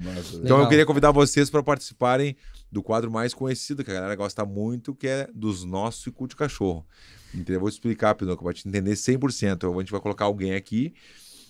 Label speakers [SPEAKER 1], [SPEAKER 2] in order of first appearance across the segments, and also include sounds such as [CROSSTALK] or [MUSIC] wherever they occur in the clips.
[SPEAKER 1] então legal. eu queria convidar
[SPEAKER 2] vocês para participarem do quadro mais conhecido, que a galera gosta muito, que é dos nossos e culto cachorro. Entendeu? Eu vou te explicar, Pinoco, para te entender 100%. A gente vai colocar alguém aqui,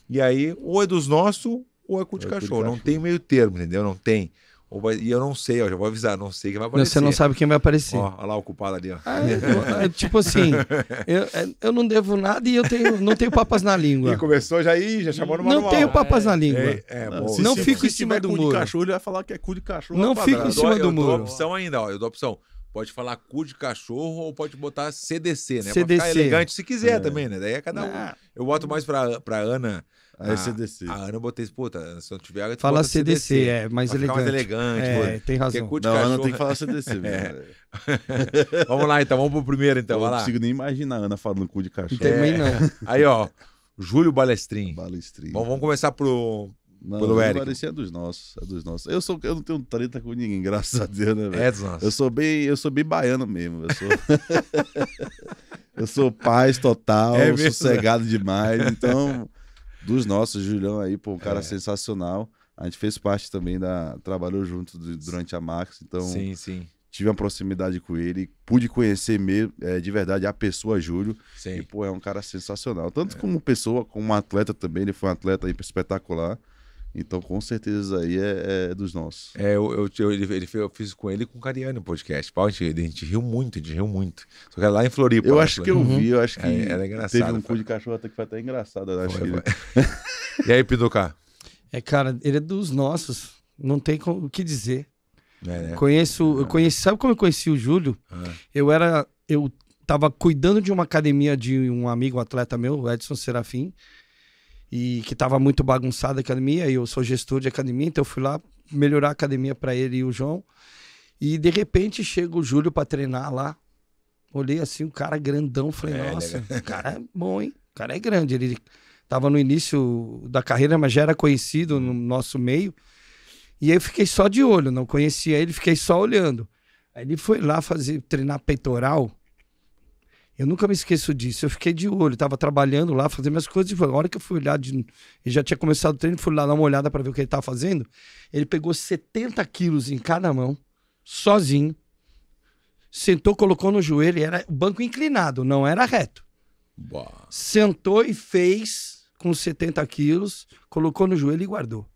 [SPEAKER 2] e aí ou é dos nossos ou é culto é cachorro. Não tem meio termo, entendeu? Não tem. Ou vai, e eu não sei, ó, já vou avisar, não sei quem vai aparecer. Você não sabe quem vai aparecer. olha lá o culpado ali, ó. Ah, eu, é, tipo assim, [LAUGHS] eu, é,
[SPEAKER 1] eu não devo nada e eu tenho, não tenho papas na língua. E começou já aí, já chamou no manual. Não tenho papas na é, língua. É, é não, se, não se, fico se, em cima do muro.
[SPEAKER 2] cachorro,
[SPEAKER 3] ele vai falar que é cu de cachorro. Não fico em cima eu do eu muro. Eu dou a opção
[SPEAKER 2] ainda, ó, eu dou a opção. Pode falar cu de cachorro ou pode botar CDC, né? CDC. Pra ficar elegante se quiser é. também, né? Daí é cada um. Ah. Eu boto mais pra, pra Ana. Ah, é a, é CDC. A Ana eu botei, puta, se eu tiver. Fala CDC, CDC, é, mais elegante. mais elegante. É, tem razão. Porque Não, cachorro... Ana tem que falar CDC. [LAUGHS] é. Né? [LAUGHS] vamos lá então, vamos pro primeiro então, eu lá. Não consigo
[SPEAKER 3] nem imaginar a Ana falando cu de cachorro. Também é. não. Aí, ó, Júlio Balestrin. Balestrin. Bom, vamos começar pro, não, pelo Eric. parecia é dos nossos, é dos nossos. Eu sou, eu não tenho treta com ninguém, [LAUGHS] graças a Deus, né, velho? É dos nossos. Eu sou bem, eu sou bem baiano mesmo, eu sou. [LAUGHS] eu sou paz total, é mesmo, né? sossegado né? demais. Então, dos nossos, Julião aí, pô, um cara é. sensacional. A gente fez parte também da trabalhou junto durante a Max, então Sim, sim. Tive uma proximidade com ele, pude conhecer mesmo, é, de verdade a pessoa Júlio. Sim. E, pô, é um cara sensacional. Tanto é. como pessoa, como atleta também. Ele foi um atleta espetacular. Então, com certeza aí é, é dos nossos. É, eu, eu, ele, ele, eu fiz com ele e com o Cariano o podcast. Pau, a, gente, a gente riu
[SPEAKER 2] muito, a gente riu muito. Só que lá em Floripa. Eu né? acho que eu uhum. vi, eu acho é, que. É, era engraçado. Teve um
[SPEAKER 3] cu de cachorro até que foi até engraçado. Acho foi, que...
[SPEAKER 2] Foi. [LAUGHS] e aí, Piducá?
[SPEAKER 1] É, cara, ele é dos nossos. Não tem o que dizer.
[SPEAKER 2] É, né? Conheço, é. conheci,
[SPEAKER 1] sabe como eu conheci o Júlio? Ah. Eu era, eu tava cuidando de uma academia de um amigo um atleta meu, Edson Serafim e que estava muito bagunçada a academia, e eu sou gestor de academia, então eu fui lá melhorar a academia para ele e o João. E de repente chega o Júlio para treinar lá. Olhei assim, o cara é grandão, falei, é, é nossa, o cara é bom, hein? O cara é grande, ele estava no início da carreira, mas já era conhecido no nosso meio. E aí eu fiquei só de olho, não conhecia ele, fiquei só olhando. Aí ele foi lá fazer treinar peitoral. Eu nunca me esqueço disso. Eu fiquei de olho, estava trabalhando lá, fazendo minhas coisas. E foi, a hora que eu fui olhar, de, ele já tinha começado o treino, fui lá dar uma olhada para ver o que ele estava fazendo. Ele pegou 70 quilos em cada mão, sozinho. Sentou, colocou no joelho, era o banco inclinado, não era reto. Boa. Sentou e fez com 70 quilos, colocou no joelho e guardou.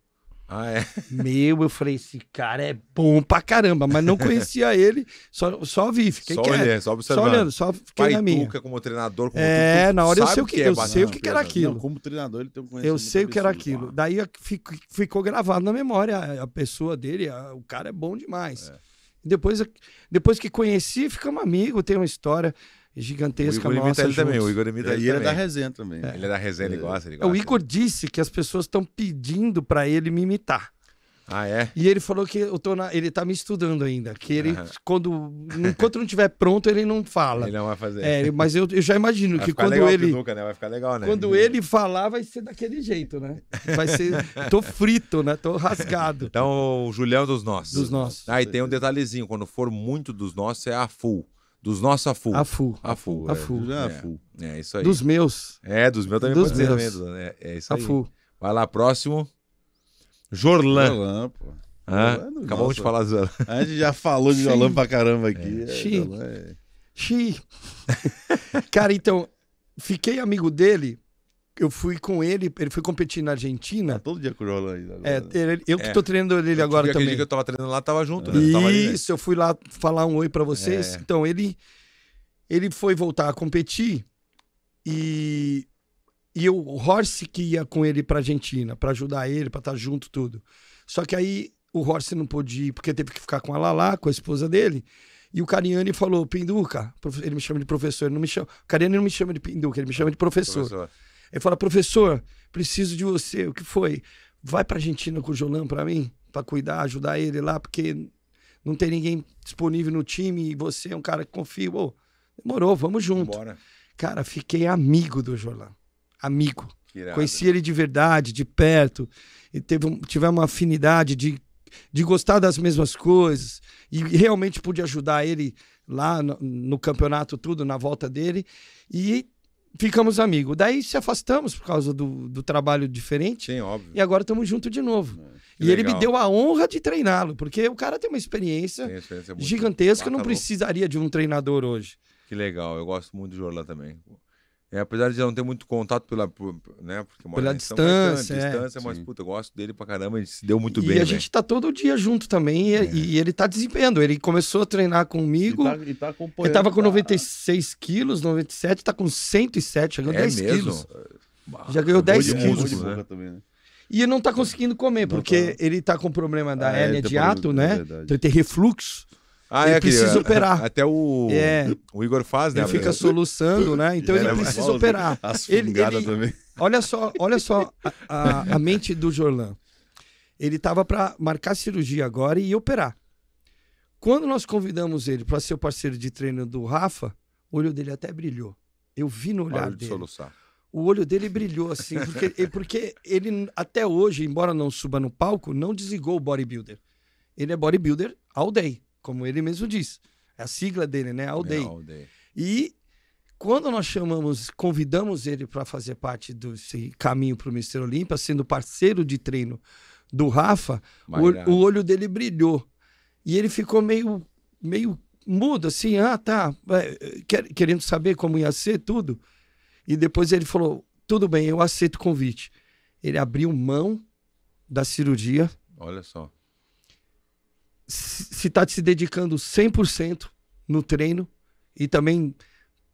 [SPEAKER 1] Ah, é? Meu, eu falei, esse cara é bom pra caramba, mas não conhecia [LAUGHS] ele, só, só vi, fiquei só quieto. Olhando, só observando. Só olhando, só fiquei Pai na minha. Tuca, como treinador, como É, na hora eu sei o que, que é, eu sei o que, era aquilo. como
[SPEAKER 3] treinador ele tem um conhecimento. Eu sei o que era
[SPEAKER 1] aquilo. Daí fico, ficou gravado na memória a, a pessoa dele, a, o cara é bom demais. É. Depois, depois que conheci, ficamos amigos, tem uma história. É gigantesca o Igor nossa. Ele também, o Igor Imita ele, ele é da resenha também. É. Ele é da
[SPEAKER 2] resenha, ele é. gosta, ele é, gosta. O
[SPEAKER 1] Igor disse que as pessoas estão pedindo para ele me imitar. Ah, é? E ele falou que eu tô na... ele tá me estudando ainda, que ele, uhum. quando, enquanto não tiver pronto, ele não fala. Ele não vai fazer. É, mas eu, eu já imagino vai que quando ele... Piduca, né? Vai ficar legal, né? Quando ele falar, vai ser daquele jeito, né? Vai ser... tô frito, né? Tô rasgado.
[SPEAKER 2] Então, o Julião dos nossos. Dos nossos. Ah, e tem um detalhezinho, quando for muito dos nossos, é a full. Dos nossos a full. A full. A full. É, É, é, isso aí. Dos meus. É, dos meus também dos pode meus. ser né? É, é isso a aí. full. Vai lá, próximo. Jorlan. Jorlan, pô. Hã? Jorlan, é acabamos nossa. de falar Jorlan. A gente já falou de Jorlan pra caramba aqui. É.
[SPEAKER 1] é Xi. É, [LAUGHS] Cara, então, fiquei amigo dele eu fui com ele, ele foi competir na Argentina. Tá todo
[SPEAKER 3] dia com o Roland né? ainda. É, ele, eu que é. tô
[SPEAKER 1] treinando ele eu agora também. Dia que eu
[SPEAKER 2] tava treinando lá, tava junto, né? Isso, ali, né?
[SPEAKER 1] eu fui lá falar um oi para vocês. É. Então, ele ele foi voltar a competir e e eu, o Horse que ia com ele pra Argentina, para ajudar ele, para estar tá junto tudo. Só que aí o Horse não pôde ir porque teve que ficar com a Lala, com a esposa dele. E o Cariani falou: "Pinduca", ele me chama de professor, ele não me chama. O Cariani não me chama de Pinduca, ele me chama de professor. professor. Ele fala, professor, preciso de você. O que foi? Vai pra Argentina com o Jolan pra mim, pra cuidar, ajudar ele lá, porque não tem ninguém disponível no time e você é um cara que confia. Ô, demorou, vamos junto. Bora. Cara, fiquei amigo do Jolan. Amigo. Conheci ele de verdade, de perto. E teve, tivemos uma afinidade de, de gostar das mesmas coisas. E realmente pude ajudar ele lá no, no campeonato, tudo, na volta dele. E ficamos amigos. Daí se afastamos por causa do, do trabalho diferente. Sim, óbvio. E agora estamos juntos de novo. É, e legal. ele me deu a honra de treiná-lo, porque o cara tem uma experiência, tem experiência gigantesca, não precisaria de um treinador hoje.
[SPEAKER 2] Que legal, eu gosto muito de Jorlan também. É, apesar de não ter muito contato pela, por, né, porque pela distância, é. distância, mas puta, eu gosto dele pra caramba, ele se deu muito e bem. E a véio. gente tá
[SPEAKER 1] todo dia junto também, e, é. e, ele tá desempenhando. Ele começou a treinar comigo. Ele, tá, ele, tá ele tava com 96 tá... quilos, 97, tá com 107, ganhou é 10 mesmo? quilos. Bah, Já ganhou 10 de, quilos. De né? também, né? E não tá conseguindo comer, não porque tá. ele tá com problema da ah, de tá ato, né? Então ele tem refluxo. Ah, ele é, precisa que, é, operar. Até o, é. o
[SPEAKER 2] Igor faz, né? Ele fica soluçando, né? Então ele precisa operar. As ele, ele, também.
[SPEAKER 1] Olha só, olha só a, a, a mente do Jorlan. Ele estava para marcar cirurgia agora e operar. Quando nós convidamos ele para ser o parceiro de treino do Rafa, o olho dele até brilhou. Eu vi no olhar Olho dele. Soluçar. O olho dele brilhou assim, porque, porque ele até hoje, embora não suba no palco, não desligou o bodybuilder. Ele é bodybuilder all day como ele mesmo diz. É a sigla dele, né? All É, E quando nós chamamos, convidamos ele para fazer parte desse caminho para o Mister Olímpia, sendo parceiro de treino do Rafa, o, o, olho dele brilhou. E ele ficou meio, meio mudo, assim, ah, tá, é, querendo saber como ia ser tudo. E depois ele falou, tudo bem, eu aceito o convite. Ele abriu mão da cirurgia. Olha só se está se tá dedicando 100% no treino e também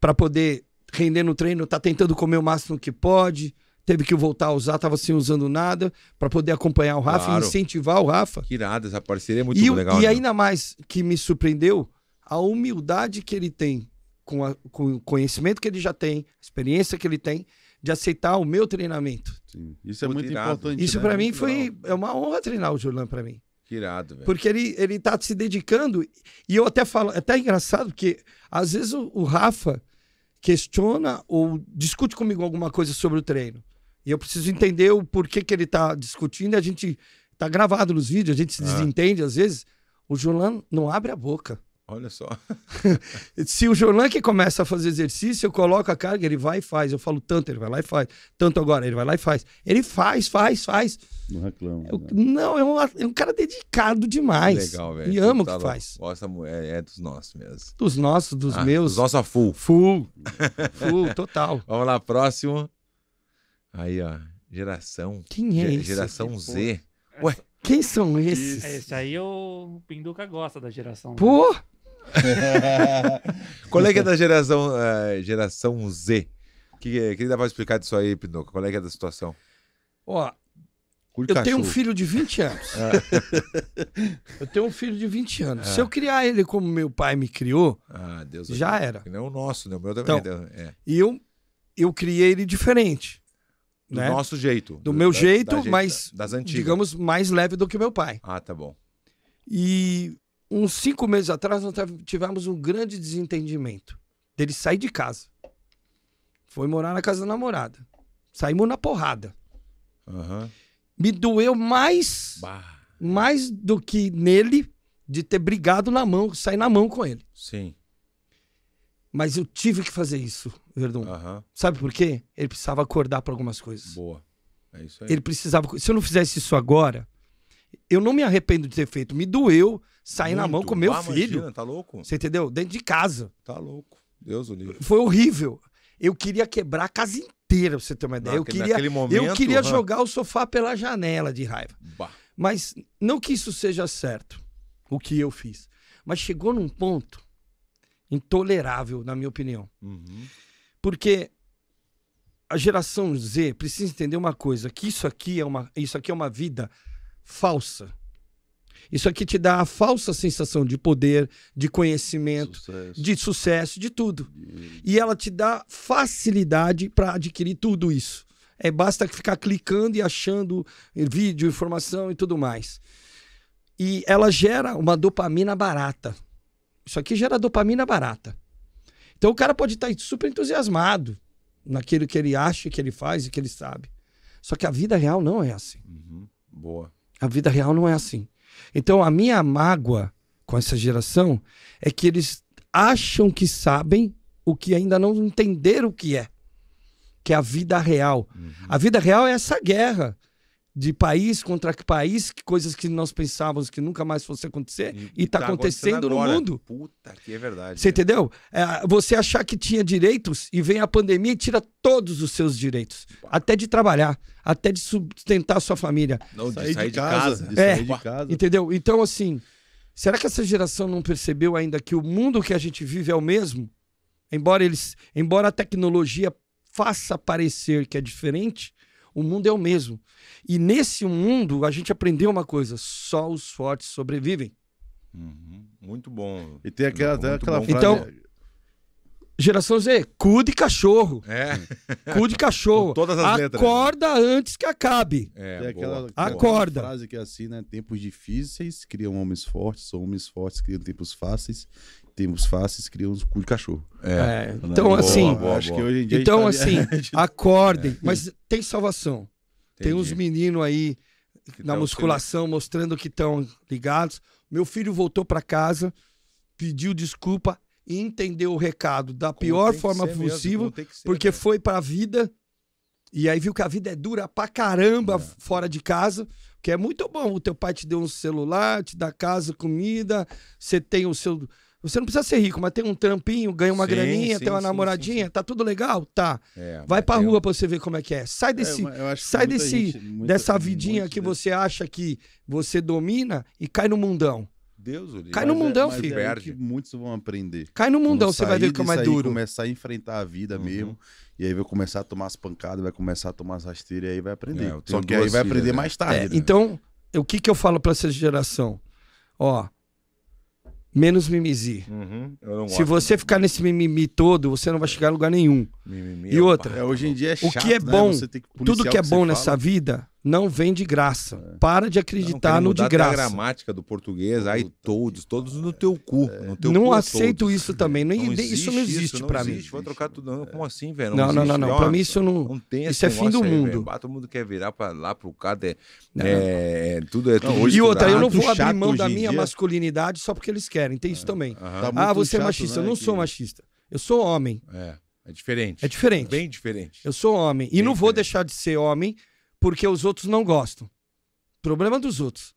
[SPEAKER 1] para poder render no treino, está tentando comer o máximo que pode, teve que voltar a usar, estava sem usando nada, para poder acompanhar o Rafa claro. incentivar o Rafa.
[SPEAKER 2] Que nada, essa parceria é muito e, legal. E né?
[SPEAKER 1] ainda mais que me surpreendeu a humildade que ele tem, com, a, com o conhecimento que ele já tem, a experiência que ele tem, de aceitar o meu treinamento. Sim.
[SPEAKER 3] Isso é muito, muito importante. Isso né? para é mim foi
[SPEAKER 1] é uma honra treinar o Julian para mim. Que irado, velho. Porque ele, ele tá se dedicando. E eu até falo, é até engraçado, porque às vezes o, o Rafa questiona ou discute comigo alguma coisa sobre o treino. E eu preciso entender o porquê que ele tá discutindo. E a gente tá gravado nos vídeos, a gente se ah. desentende às vezes. O Julan não abre a boca. Olha só. [LAUGHS] Se o Jorlan que começa a fazer exercício, eu coloco a carga, ele vai e faz. Eu falo tanto, ele vai lá e faz. Tanto agora, ele vai lá e faz. Ele faz, faz, faz. Não reclama. Eu, né? Não, é um, é um, cara dedicado demais. Legal, velho. E amo o que tá faz.
[SPEAKER 2] Gosta, é, é, dos nossos mesmo.
[SPEAKER 1] Dos nossos, dos ah,
[SPEAKER 2] meus. Dos nossos a full. Full. [LAUGHS] full, total. Vamos lá, próximo. Aí, ó. Geração. Quem é Ge Geração Z.
[SPEAKER 1] Ué. Quem são esses? Esse aí o Pinduca gosta da geração. Pô! Né? [LAUGHS] Qual é que é da
[SPEAKER 2] geração, uh, geração Z? O que, que dá pra explicar disso aí, Pinoca? Qual é que é da situação?
[SPEAKER 1] Ó, eu cachorro. tenho um filho de 20 [LAUGHS] anos. Ah. eu tenho um filho de 20 anos. É. Se eu criar ele como meu pai me criou, ah, já Deus. era. Não é o nosso, né? O meu também. Então, é. E eu, eu criei ele diferente. Do né? nosso jeito. Do, do meu da, jeito, da, mas, das antigas. digamos, mais leve do que meu pai. Ah, tá bom. E uns cinco meses atrás, nós tivemos um grande desentendimento dele sair de casa. Foi morar na casa da namorada. Saímos na porrada. Uhum. Me doeu mais, bah. mais do que nele de ter brigado na mão, sair na mão com ele. Sim. Mas eu tive que fazer isso, Verdun. Uhum. Sabe por quê? Ele precisava acordar para algumas coisas. Boa. É isso aí. Ele precisava. Se eu não fizesse isso agora, eu não me arrependo de ter feito. Me doeu, Saí na mão com meu ah, filho. Imagina, tá louco? Você entendeu? Dentro de casa. Tá louco. Deus o livre. Foi horrível. Eu queria quebrar a casa inteira, pra você ter uma ideia. Não, eu, queria, momento, eu queria hum. jogar o sofá pela janela de raiva. Bah. Mas não que isso seja certo, o que eu fiz. Mas chegou num ponto intolerável, na minha opinião. Uhum. Porque a geração Z precisa entender uma coisa, que isso aqui é uma, isso aqui é uma vida falsa. Isso aqui te dá a falsa sensação de poder, de conhecimento, sucesso. de sucesso, de tudo. E ela te dá facilidade para adquirir tudo isso. É basta ficar clicando e achando eh, vídeo, informação e tudo mais. E ela gera uma dopamina barata. Isso aqui gera dopamina barata. Então o cara pode estar tá super entusiasmado naquilo que ele acha, que ele faz e que ele sabe. Só que a vida real não é assim. Uhum. Boa. A vida real não é assim. Então, a minha mágoa com essa geração é que eles acham que sabem o que ainda não entenderam o que é, que é a vida real. Uhum. A vida real é essa guerra de país contra país, coisas que nós pensávamos que nunca mais fosse acontecer, e, está tá acontecendo, acontecendo no mundo.
[SPEAKER 2] Puta que é verdade. Você é. entendeu?
[SPEAKER 1] É, você achar que tinha direitos e vem a pandemia e tira todos os seus direitos. Até de trabalhar, até de sustentar a sua família. Não, de sair, de, casa. casa. De é, de casa. Entendeu? Então, assim, será que essa geração não percebeu ainda que o mundo que a gente vive é o mesmo? Embora, eles, embora a tecnologia faça parecer que é diferente, o mundo é o mesmo. E nesse mundo, a gente aprendeu uma coisa: só os fortes sobrevivem.
[SPEAKER 3] Uhum. Muito bom. E tem aquela. aquela frase... Então,
[SPEAKER 1] Geração Z, cu de cachorro. É. [LAUGHS] Cu de cachorro. todas as Acorda letras. Acorda antes que acabe. É, Tem aquela, Acorda.
[SPEAKER 3] frase que é assim, né? Tempos difíceis criam homens fortes, ou homens fortes criam tempos fáceis temos faces, criamos cu de cachorro. É. é. Né? Então, assim. Boa, acho boa. que hoje em dia
[SPEAKER 1] então, tá assim, [LAUGHS] tá- acordem. É. Mas tem salvação. Entendi. Tem uns meninos aí que na tá musculação mostrando que estão ligados. Meu filho voltou para casa, pediu desculpa e entendeu o recado da Como pior forma possível, porque né? foi para a vida. E aí viu que a vida é dura pra caramba é. fora de casa, que é muito bom. O teu pai te deu um celular, te dá casa, comida, você tem o seu você não precisa ser rico, mas tem um trampinho, ganha uma sim, graninha, sim, tem uma sim, namoradinha, tá tudo legal? Tá. É, Vai pra rua eu... pra você ver como é que é. Sai é, desse, é, sai desse, gente, muita, dessa vidinha que né? você acha que você domina e cai no mundão.
[SPEAKER 3] Deus, Uri. Cai no é, mundão, é, filho. É que muitos vão aprender. Cai no mundão, você vai ver como é mais duro. começar a enfrentar a vida uhum. mesmo. E aí vai começar a tomar as pancadas, vai começar a tomar as rasteiras e aí vai aprender. É, Só que aí vai aprender né? mais tarde. É, né?
[SPEAKER 1] Então, o que, que eu falo para essa geração? Ó, menos mimimi. Uhum, Se você ficar nesse mimimi todo, você não vai chegar a lugar nenhum. Mimimi e é outra, é, hoje em dia é chato, o que é né, bom, né? tudo que é bom nessa fala. vida não vem de graça. É. Para de acreditar não, no de graça. a
[SPEAKER 2] gramática do português, aí todos, todos no teu cu. É. No teu não cu é aceito
[SPEAKER 1] todos. isso também. Não, não existe, isso não existe para não existe.
[SPEAKER 2] mim. Vou trocar tudo. Não, como assim, velho? Não, não, não, não, mim isso não. não tem isso é fim do mundo. Aí, todo mundo quer virar para lá pro cara. É, é, tudo é tudo. E outra, eu tá não vou abrir mão da minha
[SPEAKER 1] masculinidade só porque eles querem. Tem isso ah, também. Tá ah, você é machista. Né, eu não sou machista. Eu sou homem. É. É diferente. É diferente. Bem diferente. Eu sou homem. E Bem não vou diferente. deixar de ser homem porque os outros não gostam. Problema dos outros.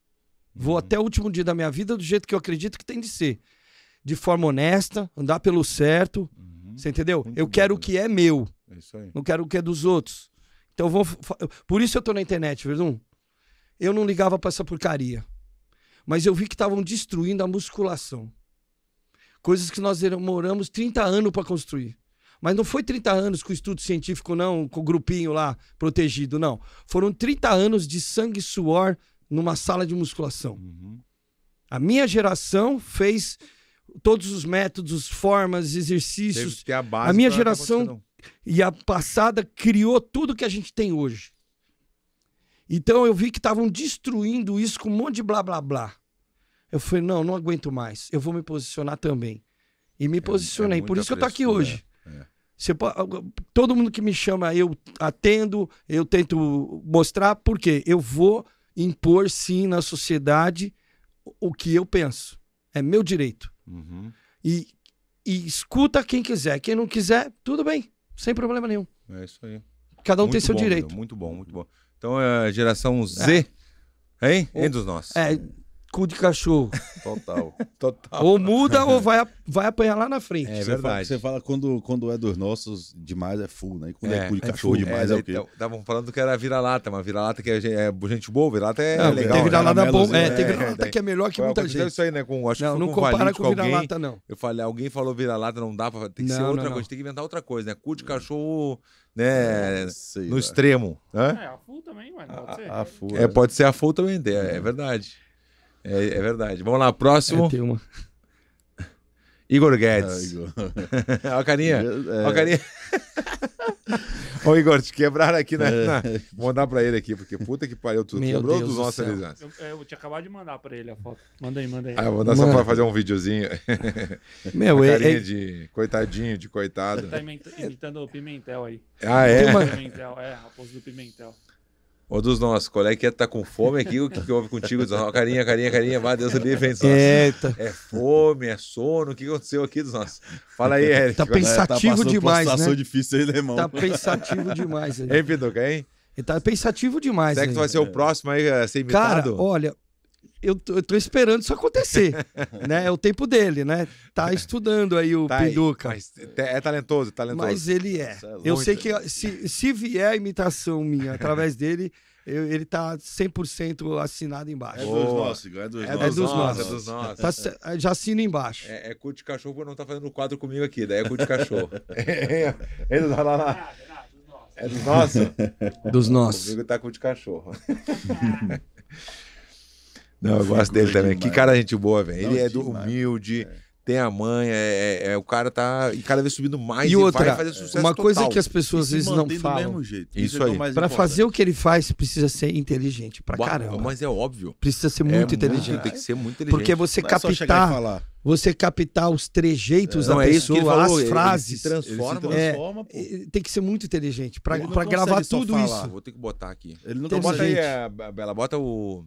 [SPEAKER 1] Vou uhum. até o último dia da minha vida do jeito que eu acredito que tem de ser. De forma honesta, andar pelo certo. Uhum. Você entendeu? Muito eu quero o né? que é meu. É isso aí. Não quero o que é dos outros. Então vou. Por isso eu tô na internet, Verdun. Eu não ligava pra essa porcaria. Mas eu vi que estavam destruindo a musculação. Coisas que nós demoramos 30 anos para construir. Mas não foi 30 anos com estudo científico, não, com o grupinho lá protegido, não. Foram 30 anos de sangue e suor numa sala de musculação. Uhum. A minha geração fez todos os métodos, formas, exercícios. A, a, minha geração e a passada criou tudo que a gente tem hoje. Então eu vi que estavam destruindo isso com um monte de blá blá blá. Eu falei, não, não aguento mais. Eu vou me posicionar também. E me é, é posicionei. É Por isso que eu tô aqui hoje. É. é. Você pode, ah, todo mundo que me chama, eu atendo, eu tento mostrar, porque eu vou impor, sim, na sociedade o que eu penso. É meu direito. Uhum. E, e escuta quem quiser. Quem não quiser, tudo bem, sem problema nenhum.
[SPEAKER 2] É isso aí. Cada um muito tem seu bom, direito. Meu, muito bom, muito bom. Então, é geração é. Z, é. hein? Um dos nossos.
[SPEAKER 1] É cu de cachorro. [LAUGHS] Total. Total. Ou muda ou vai, vai apanhar lá na frente. É você verdade.
[SPEAKER 2] Fala,
[SPEAKER 3] você fala quando, quando é dos nossos demais é full, né? E quando é, é cu de é cachorro full. demais é, é o quê? Estavam
[SPEAKER 2] então, falando que era vira-lata, mas vira-lata que é, é gente boa, vira-lata é não, legal. Tem né? vira-lata bom, é, né? tem vira-lata que é melhor que muita gente. isso aí, né? Com, acho não, que não com compara com, com vira-lata, não. Eu falei, alguém falou vira-lata, não dá pra... Tem que não, ser outra não, coisa, tem que inventar outra coisa, né? Cu de cachorro né? É, sei, no extremo. Né? É, a full também, mano. pode a, ser. A full, é, é, pode ser a full também, é, é verdade. É, é verdade. Vamos lá, próximo. uma. Igor Guedes. Ah, Igor. [LAUGHS] Olha a carinha. É. Olha a carinha.
[SPEAKER 1] [LAUGHS]
[SPEAKER 2] Ô, Igor, te quebraram aqui né? na... Vou mandar pra ele aqui, porque puta que pariu, tu Meu quebrou Deus dos nossos alisados.
[SPEAKER 1] Eu, eu tinha acabado de mandar pra ele a foto. Manda aí, manda aí. Ah, eu vou dar só pra fazer um videozinho. [LAUGHS] Meu, a carinha é...
[SPEAKER 2] de coitadinho, de coitado. Ele
[SPEAKER 1] tá imitando o Pimentel aí. Ah, é? Pimentel, é, raposo do Pimentel
[SPEAKER 2] um dos nossos, qual é que é? Tá com fome aqui? O que, que houve contigo? Diz, carinha, carinha, carinha, vá, Deus livre, hein, Eita. É fome, é sono, o que aconteceu aqui dos nossos? Fala aí, Eric. Tá, tá pensativo tá demais, né? difícil aí, né, irmão. Tá pensativo demais. [LAUGHS] Né? Hein,
[SPEAKER 1] Piduca, Ele tá pensativo demais. Será que tu né? vai ser o é.
[SPEAKER 2] próximo aí a ser imitado? Cara,
[SPEAKER 1] olha, eu tô, eu tô, esperando isso acontecer, [LAUGHS] né? É o tempo dele, né? Tá [LAUGHS] estudando aí o tá Pinduca. Aí,
[SPEAKER 2] é, é talentoso, talentoso. Mas ele é. é eu sei que
[SPEAKER 1] se, se vier a imitação minha através [LAUGHS] dele, eu, ele tá 100% assinado embaixo. É dos nossos, é dos é, nossos. É dos nossos. É dos nossos. Tá, é, já assina embaixo.
[SPEAKER 2] É, é de cachorro porque não tá fazendo quadro comigo aqui, daí é de cachorro. é, é, lá, lá, lá. é dos nossos? Dos nossos. Comigo tá de cachorro. Não, eu gosto dele também. Demais. Que cara gente boa, velho. Ele é do humilde. É tem a mãe, é, é, é, o cara tá e cada vez subindo mais e, e outra, Uma coisa total. que as pessoas às vezes não falam.
[SPEAKER 1] Isso, isso, é aí. Para fazer o que ele faz precisa ser inteligente para caramba. Mas é óbvio. Precisa ser é muito é inteligente. Muito, tem que ser muito inteligente. Porque você não captar é você captar os trejeitos da não, pessoa, as frases. Ele, se transforma. Ele se transforma tem que ser muito inteligente para gravar tudo isso. Vou ter que botar aqui. Ele não bota aí,
[SPEAKER 2] Bela, bota o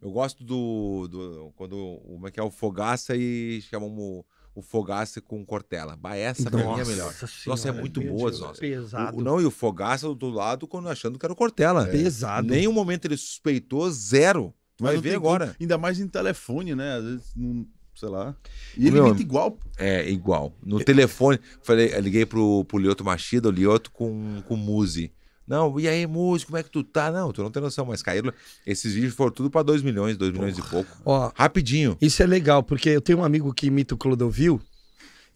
[SPEAKER 2] eu gosto do. do quando como é que é o Fogaça e chamam o, Fogaça com cortela. Bah, essa pra mim é melhor. Senhora, nossa, é muito boa Pesado. O, não, e o Fogaça do lado quando achando que era o
[SPEAKER 3] Cortela.
[SPEAKER 1] É.
[SPEAKER 2] Pesado. Nenhum momento ele suspeitou, zero.
[SPEAKER 3] Tu vai ver agora. Como, ainda mais em telefone, né? Às vezes não sei lá. E ele imita igual.
[SPEAKER 2] É, igual. No telefone, falei, liguei pro, pro Lioto Machida, o Lioto com, com Muzi.
[SPEAKER 3] Não, e aí, músico,
[SPEAKER 2] como é que tu tá? Não, tu não tem noção, mas caíram. Esses vídeos foram tudo para 2 milhões, 2 milhões e pouco.
[SPEAKER 1] Ó, Rapidinho. Isso é legal, porque eu tenho um amigo que imita o Clodovil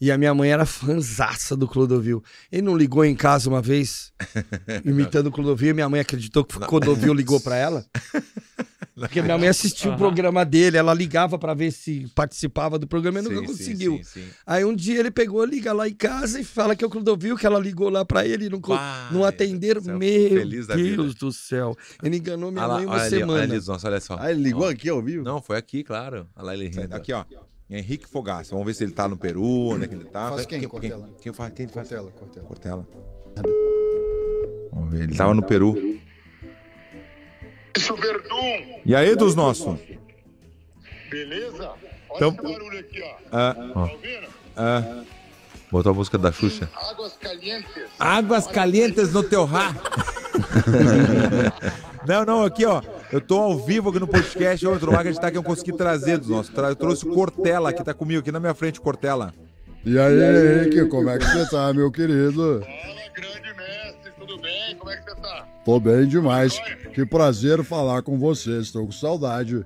[SPEAKER 1] e a minha mãe era fanzaça do Clodovil. Ele não ligou em casa uma vez, [LAUGHS] imitando o Clodovil, e minha mãe acreditou que o Clodovil ligou para ela. [LAUGHS] Porque minha mãe assistia uhum. o programa dele, ela ligava para ver se participava do programa e nunca sim, conseguiu. Sim, sim, Aí um dia ele pegou, liga lá em casa e fala que é o Clodovil, que ela ligou lá para ele e não, atender não atenderam. Meu Deus do céu. Ele enganou minha ah mãe uma olha semana. Ali, olha, ali, olha só. Ah, ele ligou ó. aqui ao vivo? Não, foi aqui,
[SPEAKER 2] claro. Olha lá ele rindo. Aqui, ó. Henrique Fogaça. Vamos ver se ele tá no Peru, onde é que ele tá.
[SPEAKER 3] Faz quem, quem Quem, quem, faz, quem faz? Cortella, Cortella.
[SPEAKER 2] Cortella. Vamos ver, ele tava no Peru.
[SPEAKER 4] Isso, Verdun! E aí, dos nossos? Beleza? Olha então, esse barulho aqui, ó. Ah, tá ouvindo? Ah.
[SPEAKER 2] Botou a música da Xuxa. Águas calientes. Águas calientes no teu rá. [LAUGHS] não, não, aqui, ó. Eu tô ao vivo aqui no podcast, é outro lugar que a gente tá aqui, eu consegui trazer dos nossos. eu trouxe o Cortella, que tá comigo aqui na minha frente, Cortella.
[SPEAKER 4] E aí, Henrique, como é que você tá, meu querido? Fala, grande mestre, tudo bem? Como é que você tá? Tô bem demais. Que prazer falar com vocês, estou com saudade.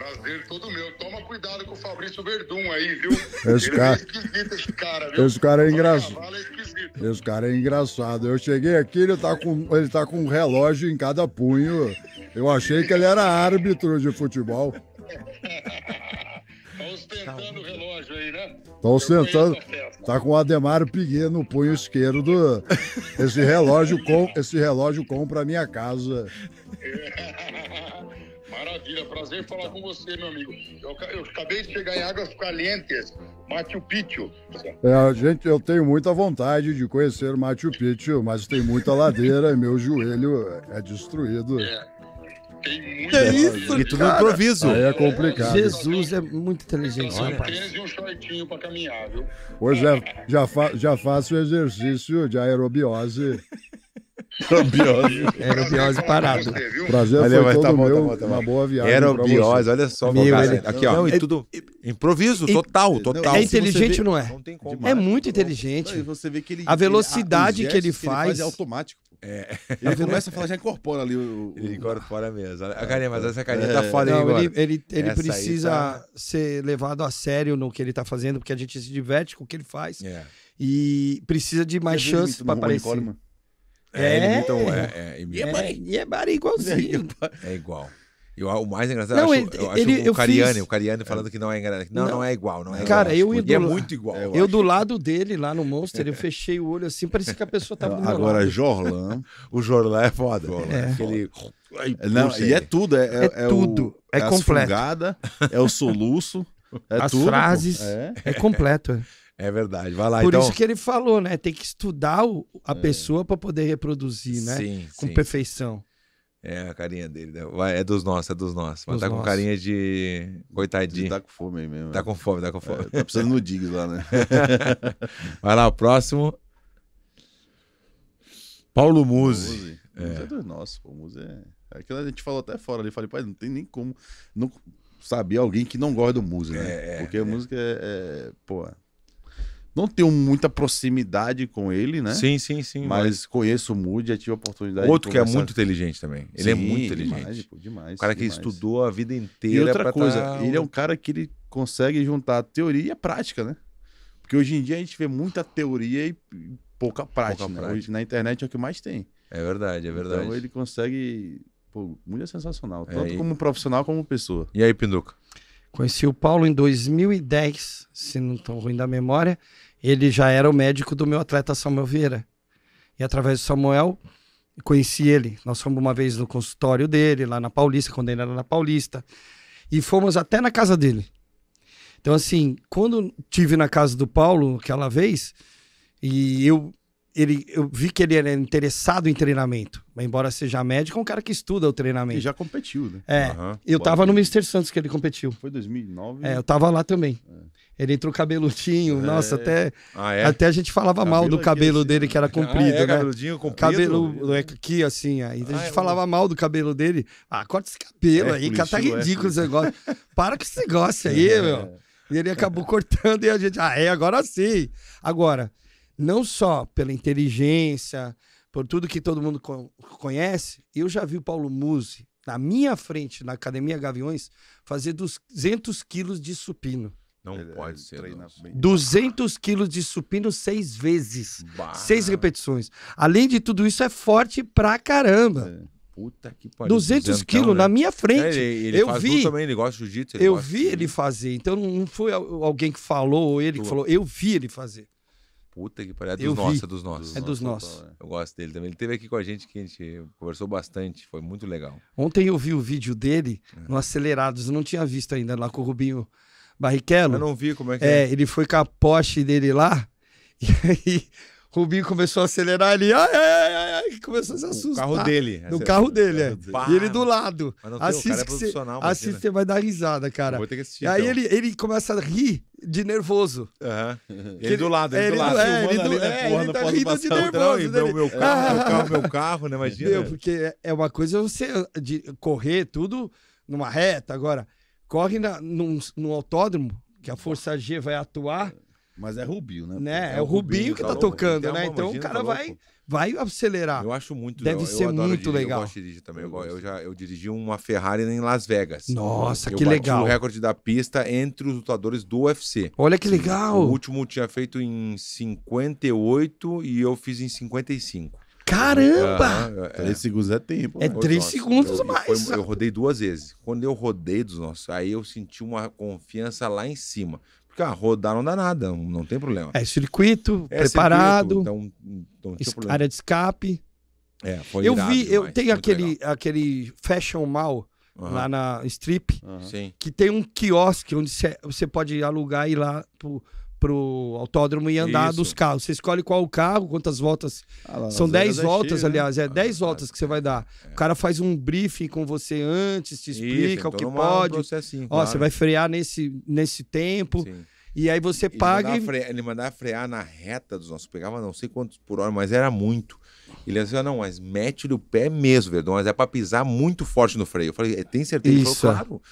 [SPEAKER 4] Prazer todo meu. Toma cuidado com o Fabrício Verdun aí, viu? Esse Ele é cara... é esquisito, esse cara, viu? Esse cara é engraçado. É esse cara é engraçado. Eu cheguei aqui, ele tá, com, ele tá com um relógio em cada punho. Eu achei que ele era árbitro de futebol. [LAUGHS] Tá ostentando o relógio aí, né? Tá ostentando. Tá com o Ademar Piguet no punho esquerdo. Esse relógio, com, esse relógio compra a minha casa. [LAUGHS] Maravilha, prazer falar então. com você, meu amigo. Eu, eu acabei de chegar em Águas Calientes, Machu Picchu. É, gente, eu tenho muita vontade de conhecer Machu Picchu, mas tem muita ladeira e meu joelho é destruído. É. Tem muita é isso, E tudo improviso. Aí é complicado. Jesus é muito inteligente, Olha,
[SPEAKER 1] rapaz. Um shortinho pra
[SPEAKER 4] caminhar, viu? Hoje já, é, é. já, fa já faço exercício de aerobiose. [LAUGHS] Aerobiose. [LAUGHS] É,
[SPEAKER 1] aerobiose parado.
[SPEAKER 4] Prazer Valeu, foi todo tá bom, tá meu. Tá bom, tá bom. Uma boa viagem Aerobiose, olha só. Meu,
[SPEAKER 2] ele, aqui, ó. Não, e tudo... Improviso, total, total. É inteligente ou não é? Não tem como. É muito inteligente. Não, você vê que ele,
[SPEAKER 1] a velocidade ele, a, que, ele faz... ele é faz... é automático. É. Ele começa a falar, já
[SPEAKER 2] incorpora ali o... Ele incorpora mesmo. A carinha, mas essa carinha tá é. tá foda não, aí, Ele, ele, ele precisa tá...
[SPEAKER 1] ser levado a sério no que ele tá fazendo, porque a gente se diverte com o que ele faz. É. E precisa de mais chances para aparecer. Coleman. É é? é, é, imitam, é, é, É, e é bari igualzinho.
[SPEAKER 2] [LAUGHS] É igual. e o mais engraçado, não, eu acho, ele, eu acho ele, o, Cariani, fiz... o Cariani falando é.
[SPEAKER 1] que não é engraçado. Não, não, não, é igual,
[SPEAKER 2] não é Cara, igual. eu do... Tipo, é muito igual. Eu, eu do
[SPEAKER 1] lado dele, lá no Monster, eu [LAUGHS] fechei o olho assim, parecia que a pessoa tava do Agora,
[SPEAKER 2] Jorlan, [LAUGHS] o Jorlan é foda. Jorlan é. Não, e é tudo. É, é, é tudo. O, é completo. Fungada, é o soluço. É As tudo, frases. É. completo. É verdade, vai lá Por então. isso que
[SPEAKER 1] ele falou, né? Tem que estudar o, a é. pessoa para poder reproduzir, né? Sim, com sim. perfeição.
[SPEAKER 2] É a carinha dele, né? vai, é dos nossos, é dos nossos. Mas dos tá nossos. com carinha de coitadinho. Tá com fome aí mesmo. Tá né? com fome, tá com é, fome. É, tá precisando no dig lá, né?
[SPEAKER 1] [LAUGHS]
[SPEAKER 2] vai lá, o próximo. Paulo Musi.
[SPEAKER 3] É. Musi é do Musi é, é. Aquilo a gente falou até fora ali. Falei, pai, não tem nem como não saber alguém que não gosta do Musi, né? É, é Porque a música é, é. Pô, não tenho muita proximidade com ele, né? Sim, sim, sim. Mas, conheço o Moody, já tive a oportunidade Outro que é muito inteligente também. Ele é sim, é muito inteligente. Demais, pô, demais. O cara que demais. estudou a vida inteira. E outra coisa, tá... ele é um cara que ele consegue juntar teoria e a prática, né? Porque hoje em dia a gente vê muita teoria e pouca prática. Pouca né? prática. Hoje na internet é o que mais tem. É verdade, é verdade. Então ele consegue. Pô, muito é sensacional. É, tanto como profissional como pessoa.
[SPEAKER 1] E aí, Pinduca? Conheci o Paulo em 2010, se não estou ruim da memória ele já era o médico do meu atleta Samuel Vieira. E através do Samuel, conheci ele. Nós fomos uma vez no consultório dele, lá na Paulista, quando ele era na Paulista. E fomos até na casa dele. Então, assim, quando tive na casa do Paulo aquela vez, e eu ele, eu vi que ele era interessado em treinamento. Embora seja médico, é um cara que estuda o treinamento. E já competiu, né? É. Uhum, eu tava ver. no Mister Santos que ele competiu. Foi 2009? É, eu tava lá também. É. Ele entrou cabeludinho, é. nossa, até, ah, é? até a gente falava cabelo mal do é cabelo assim, dele, assim. que era comprido, ah, é, né? Cabeludinho comprido? Cabelo é aqui, assim, aí ah, a gente é, falava mal do cabelo dele. Ah, corta esse cabelo aí, cara. tá ridículo esse negócio. Para com esse negócio aí, meu. E ele acabou cortando e a gente, ah, é, agora sim. Agora, não só pela inteligência, por tudo que todo mundo conhece, eu já vi o Paulo Musi na minha frente, na Academia Gaviões, fazer 200 quilos de supino.
[SPEAKER 2] Não ele, pode ele é ser. Treina
[SPEAKER 1] 200 quilos de supino seis vezes. Bah. Seis repetições. Além de tudo isso, é forte pra caramba.
[SPEAKER 3] É. Puta que pariu. 200 quilos né? na minha frente. É, ele, ele eu vi. também, ele gosta de jiu-jitsu. Eu vi de...
[SPEAKER 1] ele fazer. Então não foi alguém que falou, ou ele que falou. Eu vi ele fazer.
[SPEAKER 2] Puta que pariu. É dos eu nossos, vi. é dos nossos. É dos nossos. É. Eu gosto dele também. Ele esteve aqui com a gente, que a gente conversou bastante, foi muito legal.
[SPEAKER 1] Ontem eu vi o vídeo dele é. no Acelerados, eu não tinha visto ainda lá com o Rubinho Barrichello. Eu não vi como é que é. é ele foi com a Porsche dele lá, [LAUGHS] e aí Rubinho começou a acelerar ali, ai, ai, ai, ai, começou a se assustar. Né? No carro dele. No carro dele, é. E ele do lado. Assim assiste, é assiste, você vai dar risada, cara. Vou ter que assistir, aí então. ele, ele começa a rir de nervoso. Uhum. Ele do lado, ele, é, do lado. É, ele, do, né, é, ele tá rindo de nervoso. Né? Meu, [LAUGHS] meu, carro, meu carro, né? Imagina. Meu, porque é, é uma coisa você eh, de correr tudo numa reta. Agora, corre na, num, num autódromo, que a Força G vai atuar mas é Rubinho, né? né? É, é o Rubinho, Rubinho que tá, tá tocando, é né? Então imagina, o cara tá vai, vai acelerar. Eu acho muito Deve eu, ser eu muito dirigir, legal. Eu gosto
[SPEAKER 2] de dirigir também. Eu, eu, já, eu dirigi uma Ferrari em Las Vegas. Nossa, eu que legal. o recorde da pista entre os lutadores do UFC. Olha que legal. O último tinha feito em 58 e eu fiz em 55. Caramba! É.
[SPEAKER 3] Três é. segundos
[SPEAKER 2] é tempo. É né? três nossa, segundos eu, mais. Foi, eu rodei duas vezes. Quando eu rodei dos nossos, aí eu senti uma confiança lá em cima. Porque ah, rodar não dá nada, não tem problema. É
[SPEAKER 1] circuito,
[SPEAKER 2] é preparado. Circuito, então, então área de
[SPEAKER 1] escape.
[SPEAKER 2] É, foi Eu irado, vi, demais, eu
[SPEAKER 1] tenho aquele, aquele Fashion Mall uhum. lá na Strip, uhum. que tem um quiosque onde você pode alugar e ir lá pro pro autódromo e andar Isso. dos carros. Você escolhe qual o carro, quantas voltas. Ah, lá, São 10 é voltas, aliás, é 10 ah, é. voltas que você vai dar. É. O cara faz um briefing com você antes, te explica Isso, o que então pode. Um Ó, claro. você vai frear nesse, nesse tempo. Sim. E aí você ele paga. Mandava frear, ele mandava frear na
[SPEAKER 2] reta dos nossos. Pegava não sei quantos por hora, mas era muito. Ele dizia, assim, ah, não, mas mete-lhe o pé mesmo, Verdão, mas é pra pisar muito forte no freio. Eu falei, é, tem certeza? Isso. Ele falou, claro.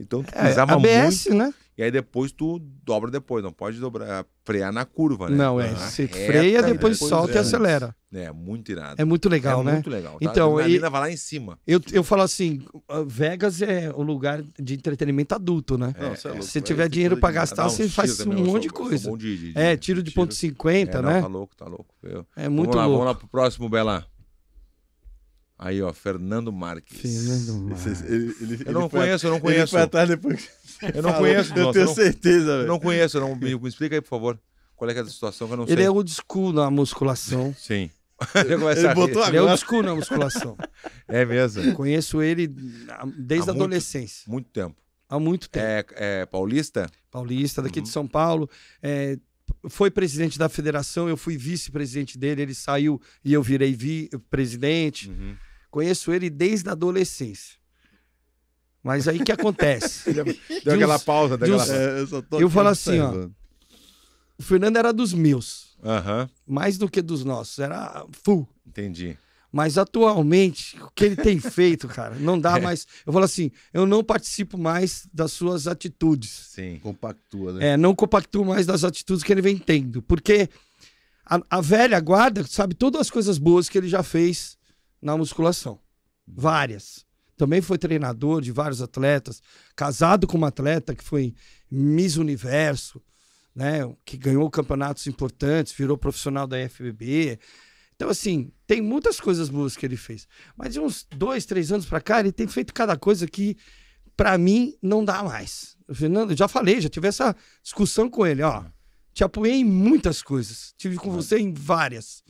[SPEAKER 2] Então tu pisava é, ABS, muito. né? E aí depois tu dobra depois, não pode dobrar, é, frear na curva, né? Não, é. Na ah, você reta, freia, depois, depois solta e é. acelera. É, muito irado. É muito legal, é né? muito legal. Tá? Então, a vai lá em cima. Eu,
[SPEAKER 1] eu falo assim, ah, Vegas é um lugar de entretenimento adulto, né? É, é, se é tiver dinheiro para gastar, não, você faz também, um monte de coisa. De, de, é, tiro de ponto 50, né? tá louco, tá louco. Eu... É muito vamos lá, louco. Vamos
[SPEAKER 2] lá pro próximo, Bela. Aí, ó, Fernando Marques. Fernando Marques. Ele, ele, eu não ele conheço, foi, eu não conheço. Ele foi atrás depois. Eu não conheço, Eu tenho certeza, Não conheço, não. Me, me explica aí, por favor. Qual é que é a situação que eu não sei. Ele é old
[SPEAKER 1] school na musculação. [LAUGHS] Sim. ele botou ele é old school na musculação. [LAUGHS] É mesmo? Conheço ele desde a adolescência. Muito tempo. Há muito tempo. É, é paulista? Paulista, daqui uhum. de São Paulo. É, foi presidente da federação, eu fui vice-presidente dele, ele saiu e eu virei vi presidente. Uhum. Conheço ele desde a adolescência. Mas aí que acontece? [LAUGHS] deu aquela pausa, deu uns, aquela... É, eu, tô, eu falo assim, ó. O Fernando era dos meus.
[SPEAKER 2] Uh Mais
[SPEAKER 1] do que dos nossos. Era full. Entendi. Mas atualmente, o que ele tem [LAUGHS] feito, cara, não dá é. mais. Eu falo assim, eu não participo mais das suas atitudes.
[SPEAKER 3] Sim. Compactua, né? É,
[SPEAKER 1] não compactuo mais das atitudes que ele vem tendo. Porque a, a velha guarda sabe todas as coisas boas que ele já fez na musculação. Várias também foi treinador de vários atletas, casado com uma atleta que foi Miss Universo, né, que ganhou campeonatos importantes, virou profissional da FBB. Então, assim, tem muitas coisas boas que ele fez. Mas de uns dois, três anos pra cá, ele tem feito cada coisa que, para mim, não dá mais. O Fernando, já falei, já tive essa discussão com ele, ó. Uhum. Te apoiei em muitas coisas. Tive com uhum. você em várias.